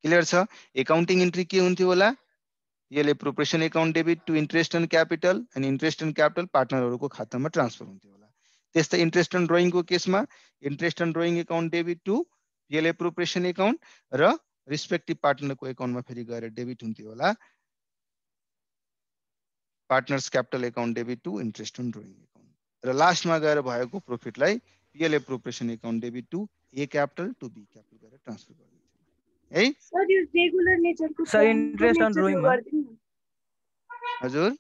क्लियर छ एकाउन्टिङ इन्ट्री के हुन्थ्यो होला PL appropriation account debit to interest and capital and interest and capital पार्टनरहरूको खातामा ट्रान्सफर हुन्थ्यो होला त्यस्तै इन्ट्रेस्ट एन्ड ड्रइङको केसमा interest and drawing account debit to PL appropriation account र रिस्पेक्टिभ पार्टनरको एकाउन्टमा फेरि गएर डेबिट हुन्थ्यो होला partners capital account debit to interest on drawing account र लास्टमा गएर भएको प्रोफिटलाई PL appropriation account debit to A capital to B capital गरेर ट्रान्सफर गर्नु है हजुर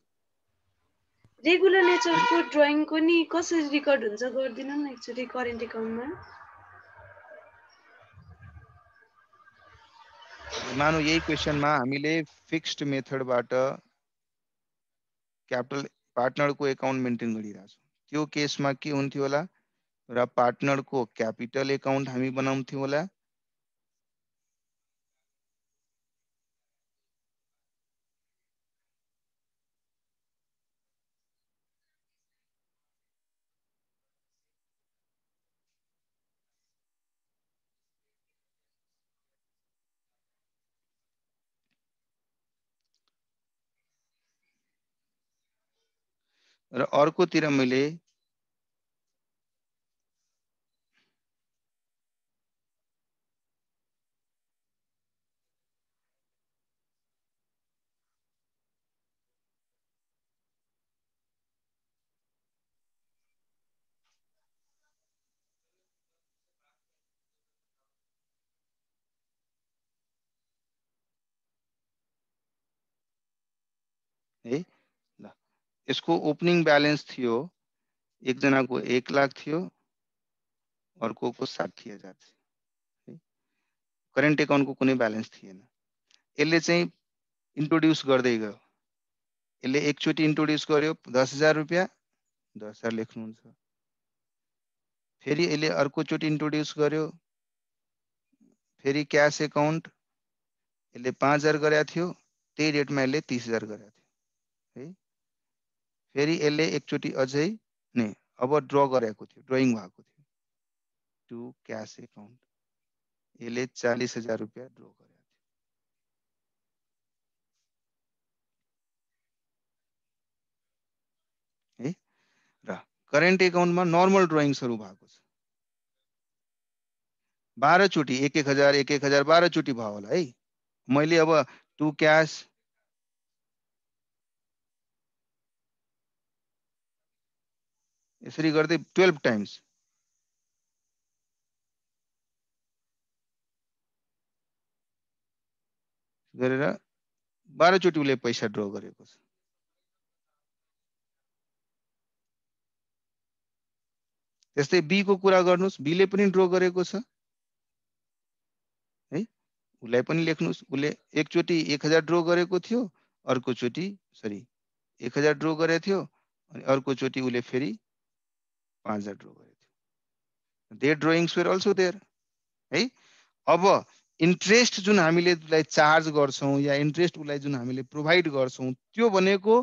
रेगुलर नेचरको ड्रइङको नि कसरी रेकर्ड हुन्छ गरिदिनु न एक्चुली करेन्ट एकाउन्टमा
मानौ यही क्वेसनमा हामीले फिक्स्ड मेथडबाट क्यापिटल पार्टनरको एकाउन्ट मेन्टेन गरिरहेछौँ त्यो केसमा के हुन्थ्यो होला र पार्टनरको क्यापिटल एकाउन्ट हामी बनाउँथ्यौँ होला र मैं इसको ओपनिंग बैलेंस थियो एक जना को एक लाख थियो और को अर्कोको साठी हजार थियो करेन्ट एकाउन्टको कुनै ब्यालेन्स थिएन यसले इंट्रोड्यूस कर गर्दै गयो यसले एकचोटि इंट्रोड्यूस गर्यो दस हजार रुपया दस हजार लेख्नुहुन्छ फेरि यसले अर्कोचोटि इंट्रोड्यूस गर्यो फेरि कैश एकाउन्ट यसले पांच हजार गरेको थियो त्यही में यसले तीस हजार गरेको थियो है फेरि यसले एकचोटि अझै नै अब ड्र गरेको थियो ड्रइङ भएको थियो टु क्यास एकाउन्ट यसले चालिस हजार रुपियाँ ड्र गरेको थियो है र करेन्ट एकाउन्टमा नर्मल ड्रइङ्सहरू भएको छ बाह्रचोटि एक एक हजार एक एक हजार बाह्रचोटि भयो होला है मैले अब टु क्यास यसरी गर्दै टुवेल्भ टाइम्स गरेर बाह्रचोटि उसले पैसा ड्र गरेको छ त्यस्तै बीको कुरा गर्नुहोस् बीले पनि ड्र गरेको छ है उसलाई पनि लेख्नुहोस् उसले एकचोटि एक हजार ड्र गरेको थियो अर्कोचोटि सरी एक हजार ड्र गरेको थियो अनि अर्कोचोटि उसले फेरि उहाँहरूलाई ड्र गरेको थियो their drawings were also there है अब इन्ट्रेस्ट जुन हामीले उसलाई चार्ज गर्छौँ या इन्ट्रेस्ट उसलाई जुन हामीले प्रोभाइड गर्छौँ त्यो भनेको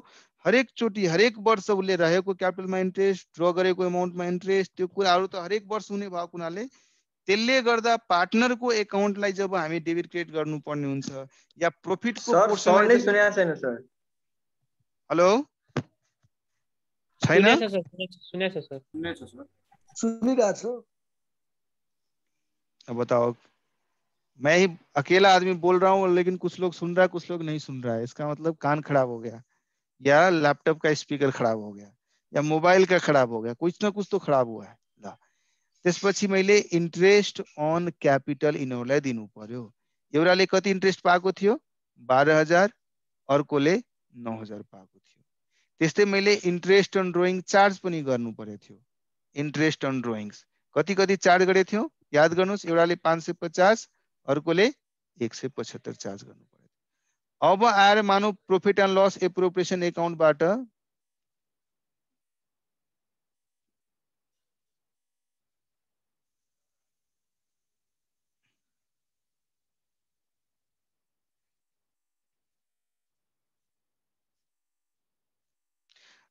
हरेक चोटि हरेक वर्ष उसले रहेको क्यापिटलमा इन्ट्रेस्ट ड्र गरेको एमाउन्टमा इन्ट्रेस्ट त्यो कुराहरू त हरेक वर्ष हुने भएको हुनाले त्यसले गर्दा पार्टनरको एकाउन्टलाई जब हामी डेबिट क्रेडिट गर्नुपर्ने हुन्छ या प्रोफिट हेलो
छैन
अब बताओ मैं ही अकेला आदमी बोल रहा हूँ लेकिन कुछ लोग सुन रहा है कुछ लोग नहीं सुन रहा है इसका मतलब कान खराब हो गया या लैपटॉप का स्पीकर खराब हो गया या मोबाइल का खराब हो गया कुछ ना कुछ तो खराब हुआ है त्यसपछि मैले इन्ट्रेस्ट अन क्यापिटल यिनीहरूलाई दिनु पर्यो एउटाले कति इन्ट्रेस्ट पाएको थियो बाह्र हजार अर्कोले नौ हजार पाएको थियो त्यस्तै मैले इन्ट्रेस्ट अन ड्रोइङ चार्ज पनि गर्नु पर्यो थियो इन्ट्रेस्ट अन ड्रोइङ्स कति कति चार्ज गरेको थियौँ याद गर्नुहोस् एउटाले पाँच सय पचास अर्कोले एक सय पचहत्तर चार्ज गर्नु पर्यो अब आएर मानौ प्रफिट एन्ड लस एप्रोप्रिएसन एकाउन्टबाट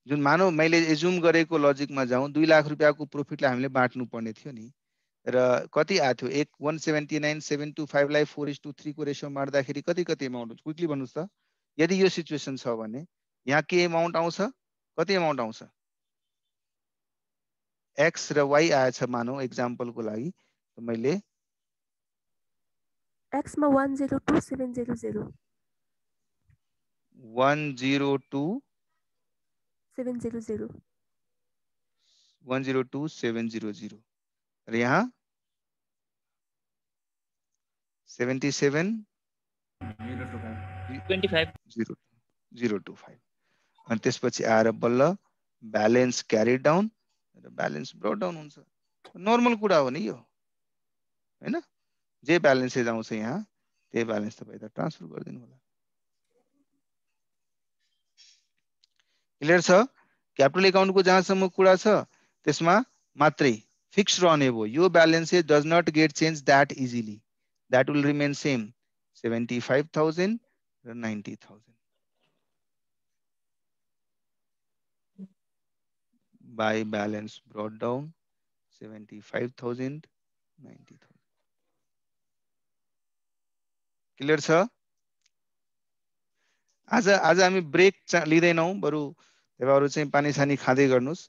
जुन मानव मैले एज्युम गरेको लजिकमा जाउँ दुई लाख रुपियाँको प्रफिटलाई हामीले बाँड्नु पर्ने थियो नि र कति आएको थियो एक one seventy nine seven two फाइभलाई फोर इज टू थ्रीको रेसियो मार्दाखेरि कति कति एमाउन्ट हुन्छ क्विकली भन्नुहोस् त यदि यो सिचुएसन छ भने यहाँ के एमाउन्ट आउँछ कति एमाउन्ट आउँछ एक्स र वाइ आएछ मानौ एक्जाम्पलको लागि मैले
एक्समा one zero two seven zero zero
one zero two
seven zero zero
one zero two seven zero zero र यहाँ seventy seven zero two five अनि त्यसपछि आएर बल्ल ब्यालेन्स क्यारी डाउन र ब्यालेन्स ब्रड डाउन हुन्छ नर्मल कुरा हो नि यो होइन जे ब्यालेन्सेस आउँछ यहाँ त्यही ब्यालेन्स तपाईँ त ट्रान्सफर गरिदिनु होला क्लियर छपिटल एकाउंट को जहांसम कूड़ा मत फिक्स रहने वो यो balance does not get change that easily that will remain same seventy five thousand ninety thousand by balance brought down seventy five thousand ninety thousand clear आज आज हामी ब्रेक चा लिँदैनौँ बरु तपाईँहरू चाहिँ पानी सानी खाँदै गर्नुहोस्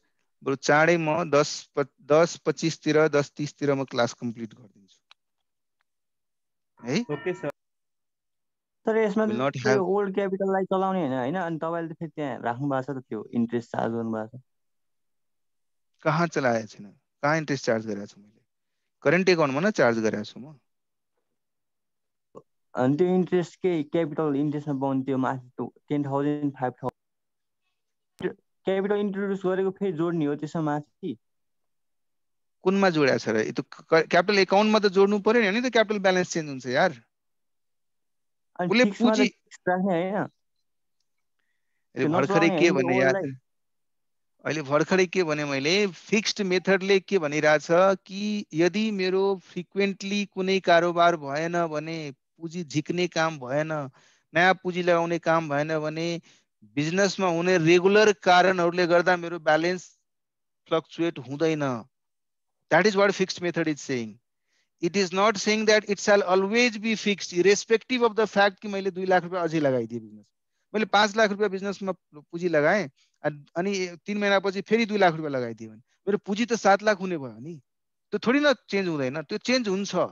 बरु चाँडै म दस प दस पच्चिसतिर दस तिसतिर म क्लास कम्प्लिट गरिदिन्छु है ओके सर
तर यसमा ओल्ड क्यापिटललाई चलाउने होइन होइन अनि तपाईँले फेरि त्यहाँ राख्नु
भएको छ त त्यो इन्ट्रेस्ट चार्ज गर्नु भएको छ कहाँ चलाएको छैन कहाँ इन्ट्रेस्ट चार्ज गरेको छु मैले करेन्ट एकाउन्टमा न चार्ज गरेको छु म अनि त्यो के क्यापिटल इन्ट्रेस्टमा पाउने त्यो माथि ten thousand five thousand capital introduce गरेको फेरि जोड्ने हो त्यसमा माथि कुनमा जोड्या छ र यो क्यापिटल एकाउन्टमा त जोड्नु पर्यो नि त क्यापिटल ब्यालेन्स चेन्ज हुन्छ यार उसले पुँजी होइन भर्खरै के भने यार अहिले भर्खरै के भने मैले फिक्स्ड मेथडले के भनिरहेछ कि यदि मेरो फ्रिक्वेन्टली कुनै कारोबार भएन भने पुँजी झिक्ने काम भएन नयाँ पुँजी लगाउने काम भएन भने बिजनेसमा हुने रेगुलर कारणहरूले गर्दा मेरो ब्यालेन्स फ्लक्चुएट हुँदैन that is what fixed method is saying it is not saying that it shall always be fix irrespective of the fact कि मैले दुई लाख रुपियाँ अझै लगाइदिएँ बिजनेस मैले पाँच लाख रुपियाँ बिजनेसमा पुँजी लगाएँ अनि तिन महिनापछि फेरि दुई लाख रुपियाँ लगाइदिएँ भने मेरो पुँजी त सात लाख हुने भयो नि त्यो थोडी न चेन्ज हुँदैन त्यो चेन्ज हुन्छ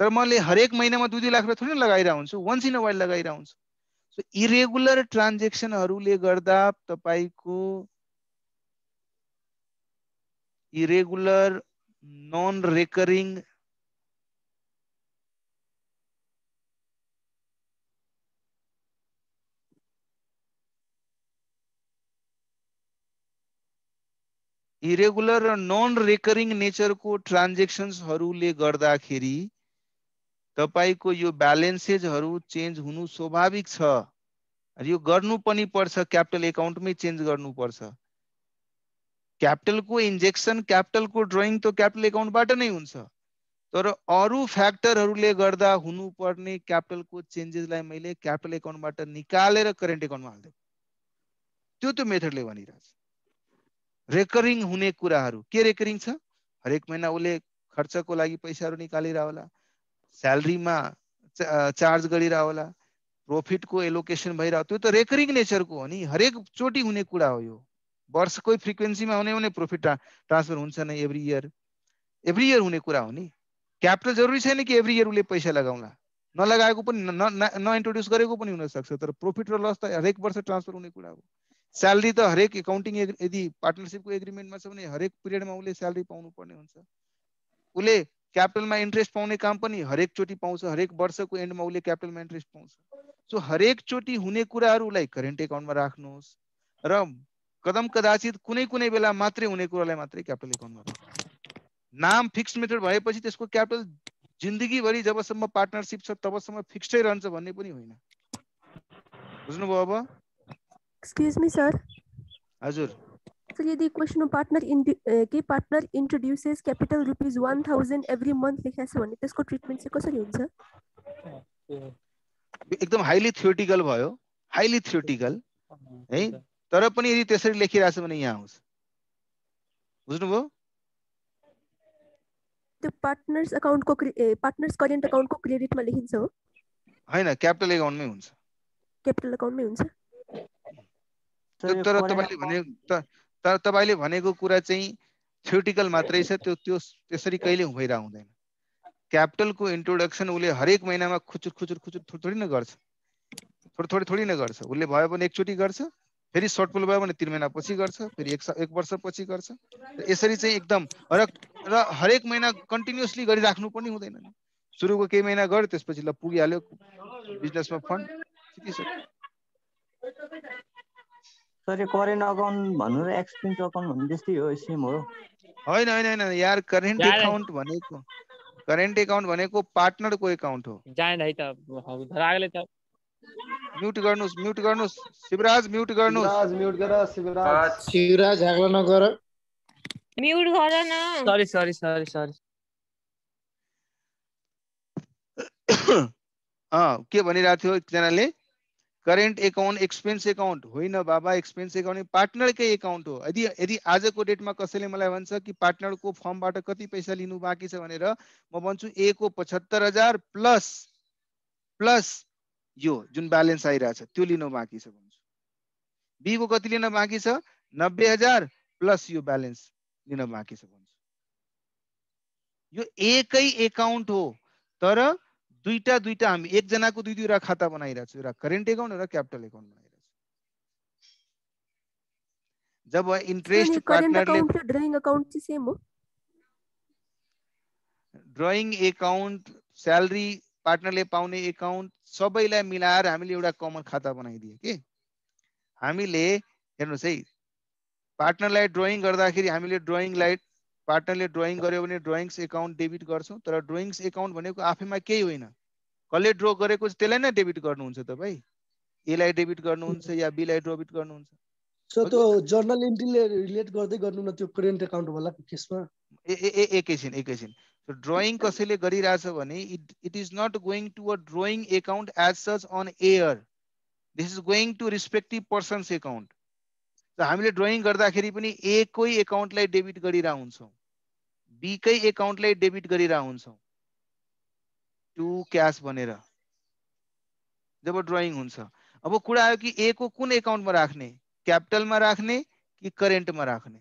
तर मैं हर एक महीना में दुई दुई लाख रुपया थोड़ी लगाई हुन्छु वंस इन अ वाइल लगाई रहा सो इरेगुलर ट्रांजेक्शन तरेगुलर इरेगुलर नन रेकरिंग इरेगुलर र नन रेकरिङ नेचरको ट्रान्जेक्सन्सहरूले ट्रांजेक्शन्सखे तपाईँको यो ब्यालेन्सेजहरू चेन्ज हुनु स्वाभाविक छ यो गर्नु पनि पर्छ क्यापिटल एकाउन्टमै चेन्ज गर्नुपर्छ क्यापिटलको इन्जेक्सन क्यापिटलको ड्रइङ त क्यापिटल एकाउन्टबाट नै हुन्छ तर अरू फ्याक्टरहरूले गर्दा हुनुपर्ने क्यापिटलको चेन्जेसलाई मैले क्यापिटल एकाउन्टबाट निकालेर करेन्ट एकाउन्टमा हालिदिएको त्यो त्यो मेथडले भनिरहेछ रेकरिङ हुने कुराहरू के रेकरिङ छ हरेक महिना उसले खर्चको लागि पैसाहरू निकालिरह होला स्यालेरीमा चार्ज गरिरह होला प्रफिटको एलोकेसन भइरह त्यो त रेकरिङ नेचरको हो नि हरेक चोटि हुने कुरा हो यो वर्षकै फ्रिक्वेन्सीमा हुने हुने प्रफिट ट्रान्सफर हुन्छ नै एभ्री इयर एभ्री इयर हुने कुरा हो नि क्यापिटल जरुरी छैन कि एभ्री इयर उसले पैसा लगाउला नलगाएको पनि इन्ट्रोड्युस गरेको पनि हुनसक्छ तर प्रफिट र लस त हरेक वर्ष ट्रान्सफर हुने कुरा हो स्यालेरी त हरेक एकाउन्टिङ यदि पार्टनरसिपको एग्रिमेन्टमा छ भने हरेक पिरियडमा उसले स्यालेरी पाउनुपर्ने हुन्छ उसले क्यापिटलमा इन्ट्रेस्ट पाउने काम पनि हरेकचोटि पाउँछ हरेक वर्षको एन्डमा उसले क्यापिटलमा इन्ट्रेस्ट पाउँछ सो हरेकचोटि हुने कुराहरूलाई करेन्ट एकाउन्टमा राख्नुहोस् र कदम कदाचित कुनै कुनै बेला मात्रै हुने कुरालाई मात्रै क्यापिटल एकाउन्टमा नाम फिक्स मेथड भएपछि त्यसको क्यापिटल जिन्दगीभरि जबसम्म पार्टनरसिप छ तबसम्म फिक्सै रहन्छ भन्ने पनि होइन बुझ्नुभयो अब एक्सक्युज मी सर हजुर
चलिए दी क्वेसन पार्टनर eh, के partner introduces capital rupees one thousand every month लेखाएको छ भने त्यसको ट्रिटमेन्ट चाहिँ कसरी हुन्छ
एकदम हाइली थियोटिकल भयो हाइली थियोटिकल है तर पनि यदि त्यसरी लेखिरहेको भने यहाँ आउँछ बुझ्नुभयो
त्यो पार्टनर्स अकाउन्टको पार्टनर्स करेन्ट अकाउन्टको क्रेडिटमा लेखिन्छ हो
होइन क्यापिटल एकाउन्टमै हुन्छ क्यापिटल अकाउन्टमै हुन्छ तर तपाईँले भने तर तपाईँले भनेको कुरा चाहिँ थ्योटिकल मात्रै छ त्यो त्यो त्यसरी कहिले भइरह हुँदैन क्यापिटलको इन्ट्रोडक्सन उसले हरेक महिनामा खुचुर खुचुर खुचुर थोर थोरै नै गर्छ थोरै थोरै थोरै नै गर्छ उसले भयो भने एकचोटि गर्छ फेरि सर्ट पुल भयो भने तिन महिनापछि गर्छ फेरि एक एक वर्षपछि गर्छ यसरी चाहिँ एकदम र र हरेक महिना कन्टिन्युसली गरिराख्नु पनि हुँदैन सुरुको केही महिना गऱ्यो त्यसपछि ल पुगिहाल्यो बिजनेसमा फन्ड तर करेन्ट अकाउन्ट भन्नु र एक्सपेन्स अकाउन्ट भन्नु त्यस्तै हो सेम हो होइन होइन होइन यार करेन्ट अकाउन्ट भनेको करेन्ट अकाउन्ट भनेको पार्टनरको एकाउन्ट हो जाने है त धरागले त म्युट गर्नुस् म्युट गर्नुस् शिवराज म्युट गर्नुस् शिवराज म्युट गर शिवराज
शिवराज झाग्ला नगर
म्युट गर न
सरी सरी सरी सरी अ के भनिरहेको थियो एकजनाले करेन्ट एकाउन्ट एक्सपेन्स एकाउन्ट होइन बाबा एक्सपेन्स एकाउन्ट पार्टनरकै एकाउन्ट हो यदि यदि आजको डेटमा कसैले मलाई भन्छ कि पार्टनरको फर्मबाट कति पैसा लिनु बाँकी छ भनेर म भन्छु ए को पचहत्तर हजार प्लस प्लस यो जुन ब्यालेन्स आइरहेछ त्यो लिनु बाँकी छ भन्छु बीको कति लिन बाँकी छ नब्बे हजार प्लस यो ब्यालेन्स लिन बाँकी छ भन्छु यो एकै एकाउन्ट हो तर दुईटा दुईटा हामी एकजनाको दुई दुईवटा खाता बनाइरहेको छु एउटा करेन्ट एकाउन्ट एउटा क्यापिटल एकाउन्ट बनाइरहेको छु जब इन्ट्रेस्ट पार्टनरले ड्रइङ एकाउन्ट चाहिँ सेम हो ड्रइङ एकाउन्ट स्यालेरी पार्टनरले पाउने एकाउन्ट सबैलाई मिलाएर हामीले एउटा कमन खाता बनाइदिए कि हामीले हेर्नुहोस् है पार्टनरलाई ड्रइङ गर्दाखेरि हामीले ड्रइङलाई पार्टनरले ड्रइङ गर्यो भने ड्रइङ्स एकाउन्ट डेबिट गर्छौँ तर ड्रइङ्स एकाउन्ट भनेको आफैमा केही होइन कसले ड्र गरेको त्यसलाई नै डेबिट गर्नुहुन्छ तपाईँ एलाई डेबिट गर्नुहुन्छ या बीलाई डेबिट गर्नुहुन्छ
सो त्यो जर्नल रिलेट गर्दै गर्नु न त्यो करेन्ट अकाउन्ट केसमा
ए एकैछिन एकैछिन ड्रइङ कसैले गरिरहेछ भने it it is not going to a drawing account as such on air this is going to respective person's account हामीले ड्रइङ गर्दाखेरि पनि एकै एकाउन्टलाई डेबिट गरिरह हुन्छौँ बीकै एकाउन्टलाई डेबिट गरिरहेको हुन्छौँ टु क्यास भनेर जब ड्रइङ हुन्छ अब कुरा आयो कि ए को कुन एकाउन्टमा राख्ने क्यापिटलमा राख्ने कि करेन्टमा राख्ने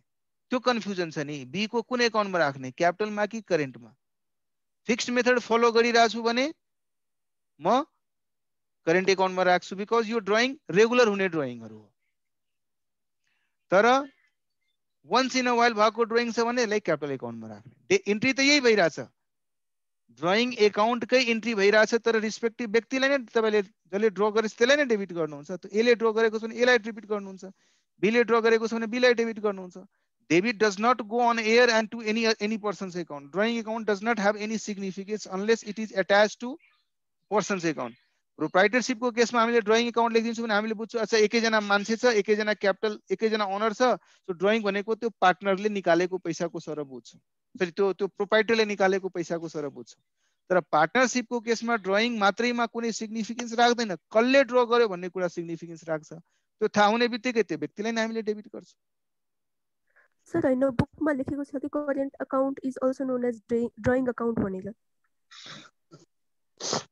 त्यो कन्फ्युजन छ नि बी को कुन एकाउन्टमा राख्ने क्यापिटलमा कि करेन्टमा फिक्स्ड मेथड फलो गरिरहेको छु भने म करेन्ट एकाउन्टमा राख्छु बिकज यो ड्रइङ रेगुलर हुने ड्रइङहरू हो तर वन्स इन अ वाइल भएको ड्रइङ छ भने लाइक क्यापिटल एकाउन्टमा राख्ने इन्ट्री त यही भइरहेछ ड्रइङ एकाउन्टकै इन्ट्री भइरहेछ तर रिस्पेक्टिभ व्यक्तिलाई नै तपाईँले जसले ड्र गरेछ त्यसलाई नै डेबिट गर्नुहुन्छ त यसले ड्र गरेको छ भने यसलाई डेबिट गर्नुहुन्छ बीले ड्र गरेको छ भने बीलाई डेबिट गर्नुहुन्छ debit does not go on air and to any any person's account drawing account does not have any significance unless it is attach to person's account प्रोप्राइटरसिपको केसमा हामीले ड्रइङ एकाउन्ट लेखिदिन्छौँ भने हामीले बुझ्छौँ अच्छा एकैजना मान्छे छ एकैजना क्यापिटल एकैजना ओनर छ सो ड्रइङ भनेको त्यो पार्टनरले निकालेको पैसाको सरब बुझ्छ फेरि त्यो त्यो प्रोप्राइटरले निकालेको पैसाको सरब बुझ्छ तर पार्टनरसिपको केसमा ड्रइङ मात्रैमा कुनै सिग्निफिकेन्स राख्दैन कसले ड्र गर्यो भन्ने कुरा सिग्निफिकेन्स राख्छ त्यो थाहा हुने बित्तिकै त्यो व्यक्तिलाई नै हामीले डेबिट गर्छौँ
सर होइन बुकमा लेखेको छ कि current account is also known as drawing account भनेर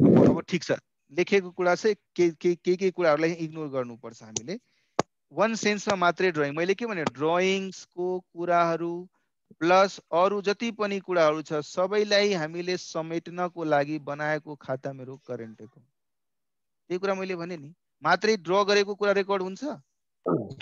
अब ठिक छ लेखेको कुरा चाहिँ के के के के कुराहरूलाई इग्नोर गर्नुपर्छ हामीले वान सेन्समा मात्रै ड्रइङ मैले के भने ड्रइङ्सको कुराहरू प्लस अरू जति पनि कुराहरू छ सबैलाई हामीले समेट्नको लागि बनाएको खाता मेरो करेन्ट एकाउन्ट त्यही कुरा मैले भने नि मात्रै ड्र गरेको कुरा रेकर्ड हुन्छ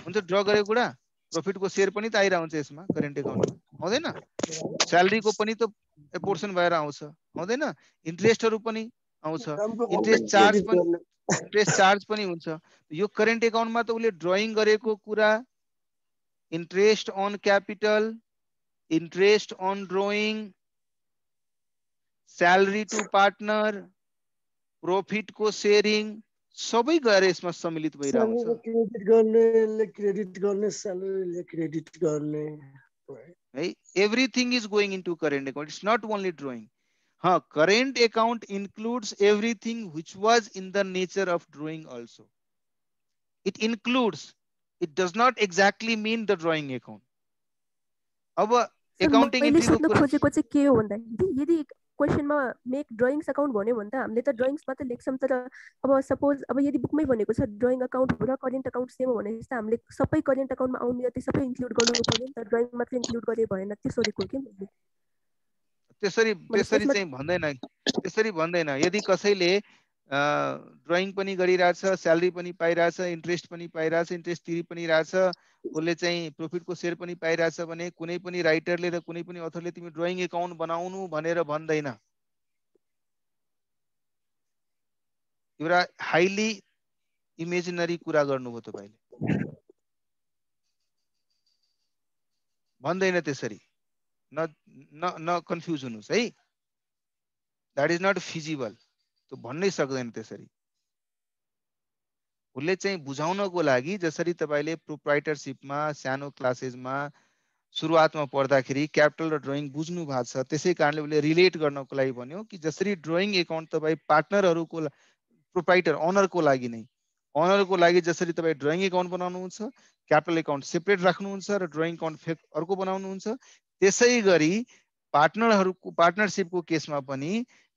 हुन्छ ड्र गरेको कुरा प्रफिटको सेयर पनि त आइरहन्छ यसमा करेन्ट एकाउन्टमा आउँदैन स्यालेरीको पनि त पोर्सन भएर आउँछ आउँदैन इन्ट्रेस्टहरू पनि आउँछ इन्ट्रेस्ट चार्ज पनि इन्ट्रेस्ट चार्ज पनि हुन्छ यो करेन्ट एकाउन्टमा त उसले ड्रइङ गरेको कुरा interest on capital interest on drawing salary to partner प्रोफिटको सेयरिङ सबै गएर यसमा सम्मिलित भइरहेको
छ क्रेडिट गर्नेले
क्रेडिट गर्ने स्यालेरीले क्रेडिट गर्ने है everything is going into current account it's not only drawing हा current account includes everything which was in the nature of drawing also. It includes, it does not exactly mean the drawing account. अब accounting मैले
खोजेको चाहिँ के हो भन्दा यदि क्वेसनमा make drawings account भन्यो भने त हामीले त ड्रइङ्स मात्रै लेख्छौँ तर अब सपोज अब यदि बुकमै भनेको छ ड्रइङ अकाउन्ट र करेन्ट अकाउन्ट सेम हो भने जस्तो हामीले सबै करेन्ट अकाउन्टमा आउने जति सबै इन्क्लुड गर्नु पऱ्यो नि त ड्रइङ मात्रै इन्क्लुड गरे भएन त्यो सोधेको के मैले
त्यसरी त्यसरी चाहिँ भन्दैन त्यसरी भन्दैन यदि कसैले ड्रइङ पनि गरिरहेछ स्यालेरी पनि पाइरहेछ इन्ट्रेस्ट पनि पाइरहेछ इन्ट्रेस्ट तिरि पनि रहेछ उसले चाहिँ प्रफिटको सेयर पनि पाइरहेछ भने कुनै पनि राइटरले र कुनै पनि अथरले तिमी ड्रइङ एकाउन्ट बनाउनु भनेर भन्दैन एउटा हाइली इमेजिनरी कुरा गर्नुभयो तपाईँले भन्दैन त्यसरी न न न कन्फ्युज हुनुहोस् है द्याट इज नट फिजिबल त्यो भन्नै सक्दैन त्यसरी उसले चाहिँ बुझाउनको लागि जसरी तपाईँले प्रोप्राइटरसिपमा सानो क्लासेसमा सुरुवातमा पढ्दाखेरि क्यापिटल र ड्रइङ बुझ्नु भएको छ त्यसै कारणले उसले रिलेट गर्नको लागि भन्यो कि जसरी ड्रइङ एकाउन्ट तपाईँ पार्टनरहरूको प्रोप्राइटर ओनरको लागि नै अनरको लागि जसरी तपाईँ ड्रइङ एकाउन्ट बनाउनुहुन्छ क्यापिटल एकाउन्ट सेपरेट राख्नुहुन्छ र ड्रइङ एकाउन्ट फेक अर्को बनाउनुहुन्छ त्यसै गरी पार्टनरहरूको पार्टनरसिपको केसमा पनि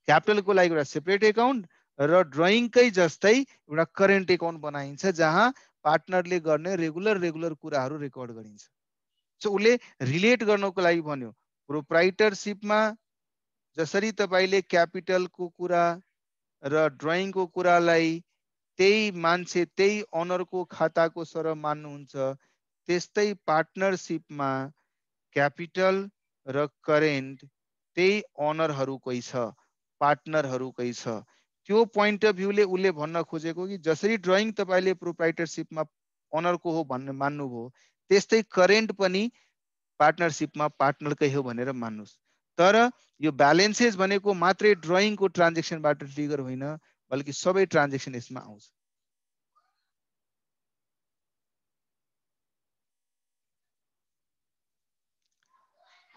क्यापिटलको लागि एउटा सेपरेट एकाउन्ट र ड्रइङकै जस्तै एउटा करेन्ट एकाउन्ट बनाइन्छ जहाँ पार्टनरले गर्ने रेगुलर रेगुलर कुराहरू रेकर्ड गरिन्छ सो उसले रिलेट गर्नको लागि भन्यो प्रोप्राइटरसिपमा जसरी तपाईँले क्यापिटलको कुरा र ड्रइङको कुरालाई त्यही मान्छे त्यही अनरको खाताको सरह मान्नुहुन्छ त्यस्तै पार्टनरसिपमा क्यापिटल र करेन्ट त्यही अनरहरूकै छ पार्टनरहरूकै छ त्यो पोइन्ट अफ भ्यूले उसले भन्न खोजेको कि जसरी ड्रइङ तपाईँले प्रोप्राइटरसिपमा अनरको हो भन्ने मान्नुभयो त्यस्तै करेन्ट पनि पार्टनरसिपमा पार्टनरकै हो भनेर मान्नुहोस् तर यो ब्यालेन्सेस भनेको मात्रै ड्रइङको ट्रान्जेक्सनबाट ट्रिगर होइन बल्कि सबै ट्रान्जेक्सन यसमा आउँछ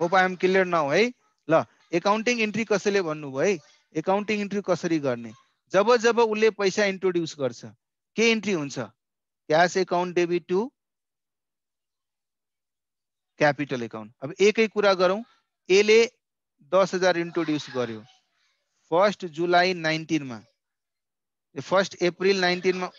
होप आइएम क्लियर नाउ है ल एकाउन्टिङ इन्ट्री कसैले भन्नुभयो है एकाउन्टिङ इन्ट्री कसरी गर्ने जब जब उसले पैसा इन्ट्रोड्युस गर्छ के इन्ट्री हुन्छ cash account debit to capital account अब एकै कुरा गरौँ एले दस हजार इन्ट्रोड्युस गर्यो फर्स्ट जुलाई नाइन्टिनमा फर्स्ट अप्रिल नाइन्टिनमा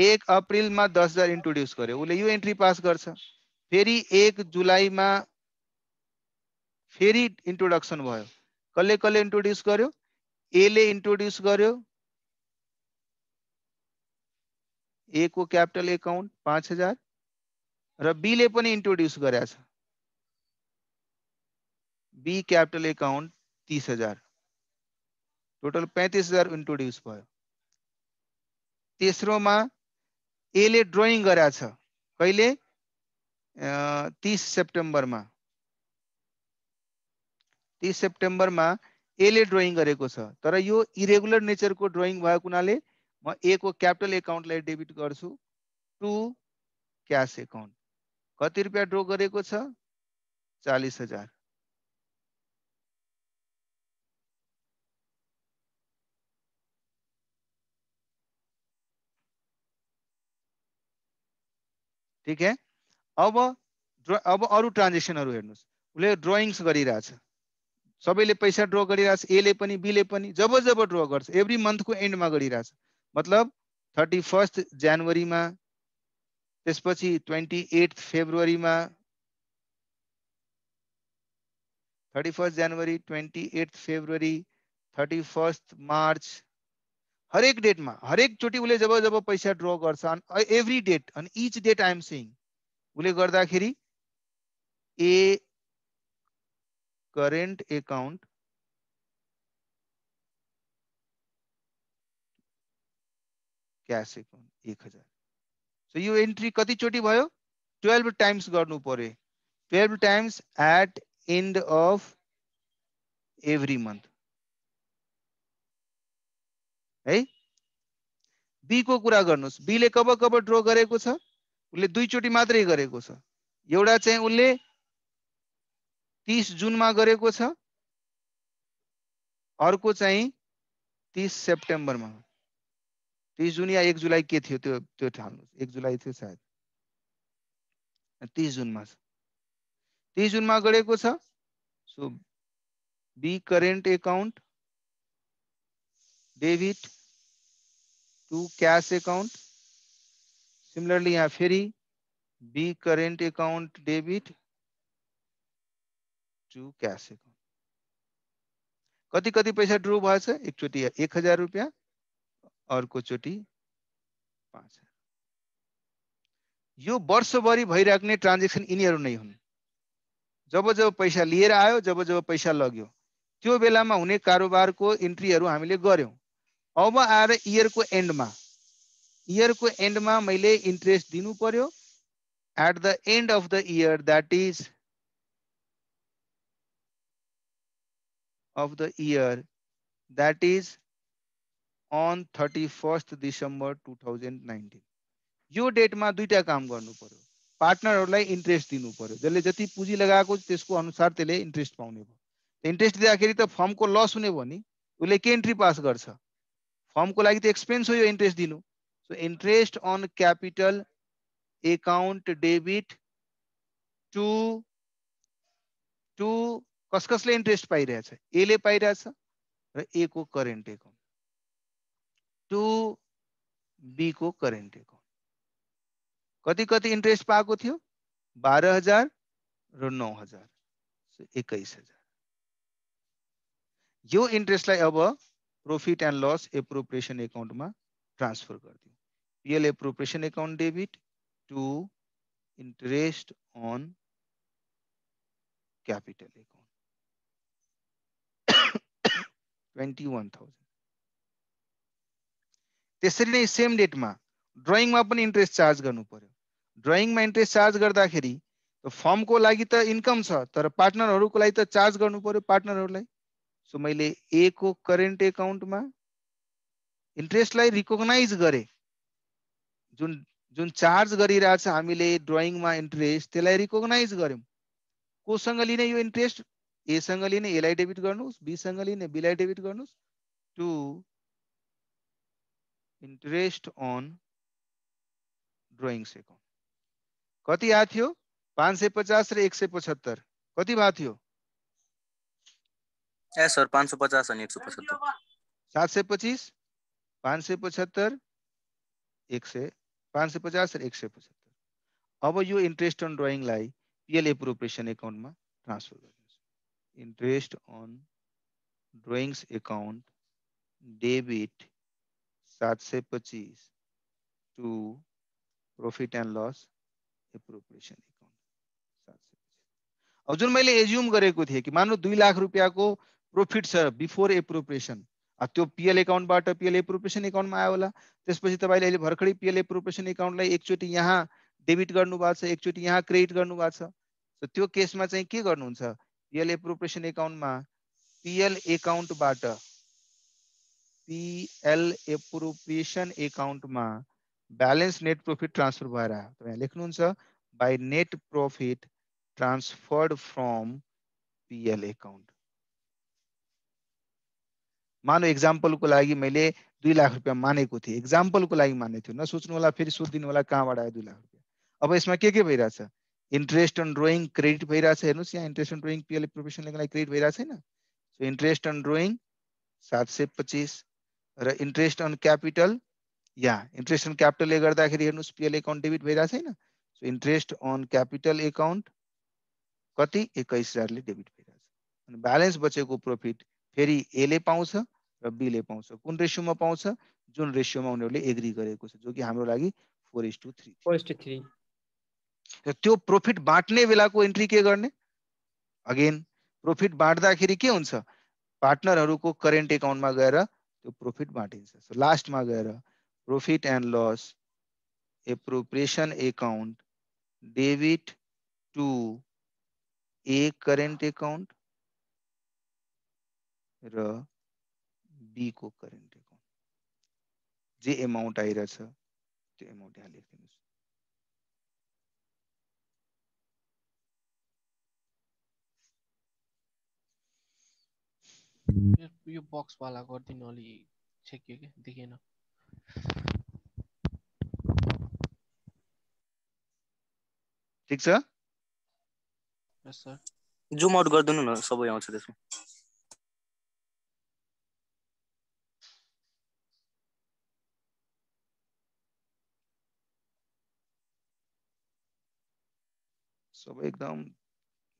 एक अप्रिलमा दस हजार इन्ट्रोड्युस गर्यो उसले यो एन्ट्री पास गर्छ फेरि एक जुलाईमा फेरि इन्ट्रोडक्सन भयो कसले कसले इन्ट्रोड्युस गर्यो एले इन्ट्रोड्युस गर्यो ए को कैपिटल एकाउंट पांच हजार री ले इंट्रोड्यूस कर बी कैपिटल एकाउंट तीस हजार टोटल पैंतीस हजार इंट्रोड्यूस भेसरो तेस्रोमा एले ड्रइङ गरेका छ कहिले तिस सेप्टेम्बरमा एले ड्रइंग तर यो इरेगुलर नेचर को ड्रइंग हुनाले म ए को क्यापिटल एकाउन्टलाई डेबिट गर्छु टु क्यास एकाउन्ट कति रुपियाँ ड्रो गरेको छ चालिस हजार ठिक है अब ड्र अब अरू ट्रान्जेक्सनहरू हेर्नुहोस् उसले ड्रइङ्स गरिरहेछ सबैले पैसा ड्र गरिरहेछ एले पनि बीले पनि जब जब ड्र गर्छ एभ्री मन्थको एन्डमा गरिरहेछ मतलब थर्टी फर्स्ट जनवरी त्यस पछि ट्वेंटी एट में thirty first January twenty eight February thirty first March हर एक डेट में हर एक चोटी उसे जब जब पैसा ड्र कर every date each date I am उसले उसे ए एकाउंट क्यास एकाउन्ट एक हजार सो यो एंट्री कति चोटी भयो टुवेल्भ टाइम्स गर्नु पर्यो twelve times at end of every month है को कुरा बी ले कब कब ड्र गरेको छ उसले दुईचोटि मात्रै गरेको छ एउटा चाहिँ उसले तिस जुनमा गरेको छ अर्को चाहिँ तिस सेप्टेम्बरमा तिस जुन या एक जुलाई के थियो त्यो त्यो ठाल्नुहोस् एक जुलाई थियो सायद तिस जुनमा छ तिस जुनमा गरेको छ so B current account debit to cash account similarly यहाँ फेरि B current account debit to cash account कति कति पैसा ड्रु भएछ एकचोटि एक हजार रुपियाँ और चोटि पाँच हजार यो वर्षभरि भइरहेको नै ट्रान्जेक्सन यिनीहरू जब जब पैसा लिएर आयो जब जब पैसा लगे बेला में होने कारोबार को इंट्री हमें गये अब एंड में इयर को एंड में मैं इंट्रेस्ट दिपो at the end of the year that is of the year that is on thirty first December two thousand nineteen यो डेटमा दुइटा काम गर्नु पर्यो पार्टनरहरूलाई इन्ट्रेस्ट दिनु पर्यो जसले जति पुँजी लगाएको त्यसको अनुसार त्यसले इन्ट्रेस्ट पाउने भयो इन्ट्रेस्ट दिँदाखेरि त फर्मको लस हुने भयो नि उसले के इन्ट्री पास गर्छ फर्मको लागि त एक्सपेन्स हो यो इन्ट्रेस्ट दिनु सो interest on capital account debit to to कस कसले इन्ट्रेस्ट पाइरहेछ एले पाइरहेछ र ए को करेन्ट एकाउन्ट टू बी को करेन्ट एकाउंट कति कति इंट्रेस्ट पा थियो बाहर हजार र नौ हजार एक्काइस हजार यो इंट्रेस्ट अब प्रोफिट एप्रोप्रिएशन एकाउंट में ट्रांसफर कर to PL appropriation account debit to interest on capital account twenty one thousand त्यसरी नै सेम डेटमा ड्रइङमा पनि इन्ट्रेस्ट चार्ज गर्नु पर्यो ड्रइङमा इन्ट्रेस्ट चार्ज गर्दाखेरि फर्मको लागि त इन्कम छ तर पार्टनरहरूको लागि त चार्ज गर्नु पर्यो पार्टनरहरूलाई सो मैले ए को करेन्ट एकाउन्टमा इन्ट्रेस्टलाई रिकगनाइज गरेँ जुन जुन चार्ज गरिरहेछ हामीले ड्रइङमा इन्ट्रेस्ट त्यसलाई रिकगनाइज गऱ्यौँ कोसँग लिने यो इन्ट्रेस्ट एसँग लिने एलाई डेबिट गर्नुहोस् बीसँग लिने बीलाई डेबिट गर्नुहोस् to interest on drawings account कति आएको थियो पाँच सय पचास र एक सय पचहत्तर कति भएको थियो
ए सर पाँच सय पचास अनि एक सय पचहत्तर
सात सय पच्चिस पाँच सय पचहत्तर एक सय पाँच सय पचास र एक सय पचहत्तर अब यो इन्ट्रेस्ट अन ड्रइङलाई पिएल एप्रोप्रिएसन एकाउन्टमा ट्रान्सफर गरिदिनुहोस् interest on drawings account debit सात से पच्चीस to profit and loss appropriation account सात से अब जो मैं एज्यूम गरेको थिएँ कि मान्नु दुई लाख को प्रोफिट सर बिफोर एप्रोप्रिएसन त्यो पिएल पीएल पिएल एप्रोप्रिएसन आयोला आयो होला त्यसपछि तपाईँले अहिले भर्खरै पिएल एप्रोप्रिएसन एकाउन्टलाई एकचोटि यहाँ डेबिट कर एक चोटी यहाँ क्रेडिट कर केस में पीएल केसमा एकाउंट के गर्नुहुन्छ PL appropriation PL appropriation account में बैलेंस नेट प्रॉफिट ट्रांसफर भर यहाँ लेख्नुहुन्छ net profit transferred from PL account मानो को लगी मैं दुई लाख रुपया मानेको थिएँ को लागि मानेको थिएँ नसोच्नु होला फेरि सोधिदिनु होला दुई लाख रुपया अब इसमें के के भैर इंट्रेस्ट ऑन ड्रोइंग क्रेडिट भैर हे यहाँ interest on drawing PL profession credit भैर सो इन्ट्रेस्ट ऑन ड्रोइङ सात सौ पच्चीस रेस्ट ऑन कैपिटल या interest on capital PL account debit भइरा छैन सो इन्ट्रेस्ट अन क्यापिटल कति एक्काइस हजार डेबिट भइरहेछ अनि ब्यालेन्स बचेको प्रफिट फेरि एले पाउँछ र ले पाउँछ कुन रेसिओ पाउँछ जुन रेसियोमा उनीहरूले एग्री गरेको छ जो कि हाम्रो लागि four is two three four two three त्यो प्रफिट बेला बेलाको इन्ट्री के गर्ने अगेन प्रफिट बाँड्दाखेरि के हुन्छ पार्टनरहरूको करेन्ट एकाउन्टमा गएर तो प्रॉफिट मार्जिन से सो लास्ट में गए profit and loss appropriation account debit to A current account र बी को करेंट अकाउंट जे अमाउंट आई रहे तो अमाउंट यहाँ लिख दिन
यो बक्स वाला गरिदिनु अलि छेकियो क्या देखिएन
ठिक छ सर यस जुम आउट गर्दिनु न सबै आउँछ त्यसमा सबै एकदम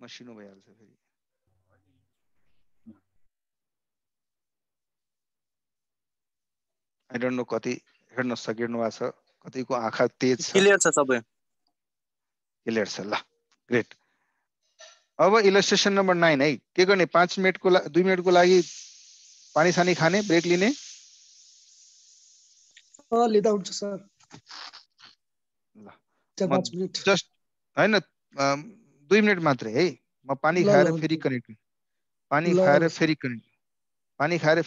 मसिनो भइहाल्छ फेरि आई डोन्ट नो कति हेर्न सकिनु भएको छ कतिको आँखा तेज छ क्लियर छ सबै क्लियर छ ल ग्रेट अब इलस्ट्रेसन नम्बर नाइन है के गर्ने पाँच मिनटको दुई मिनटको लागि पानी सानी खाने ब्रेक लिने लिँदा हुन्छ सर जस्ट होइन दुई मिनट मात्रै है म पानी खाएर फेरि कनेक्ट पानी खाएर फेरि कनेक्ट पानी खाएर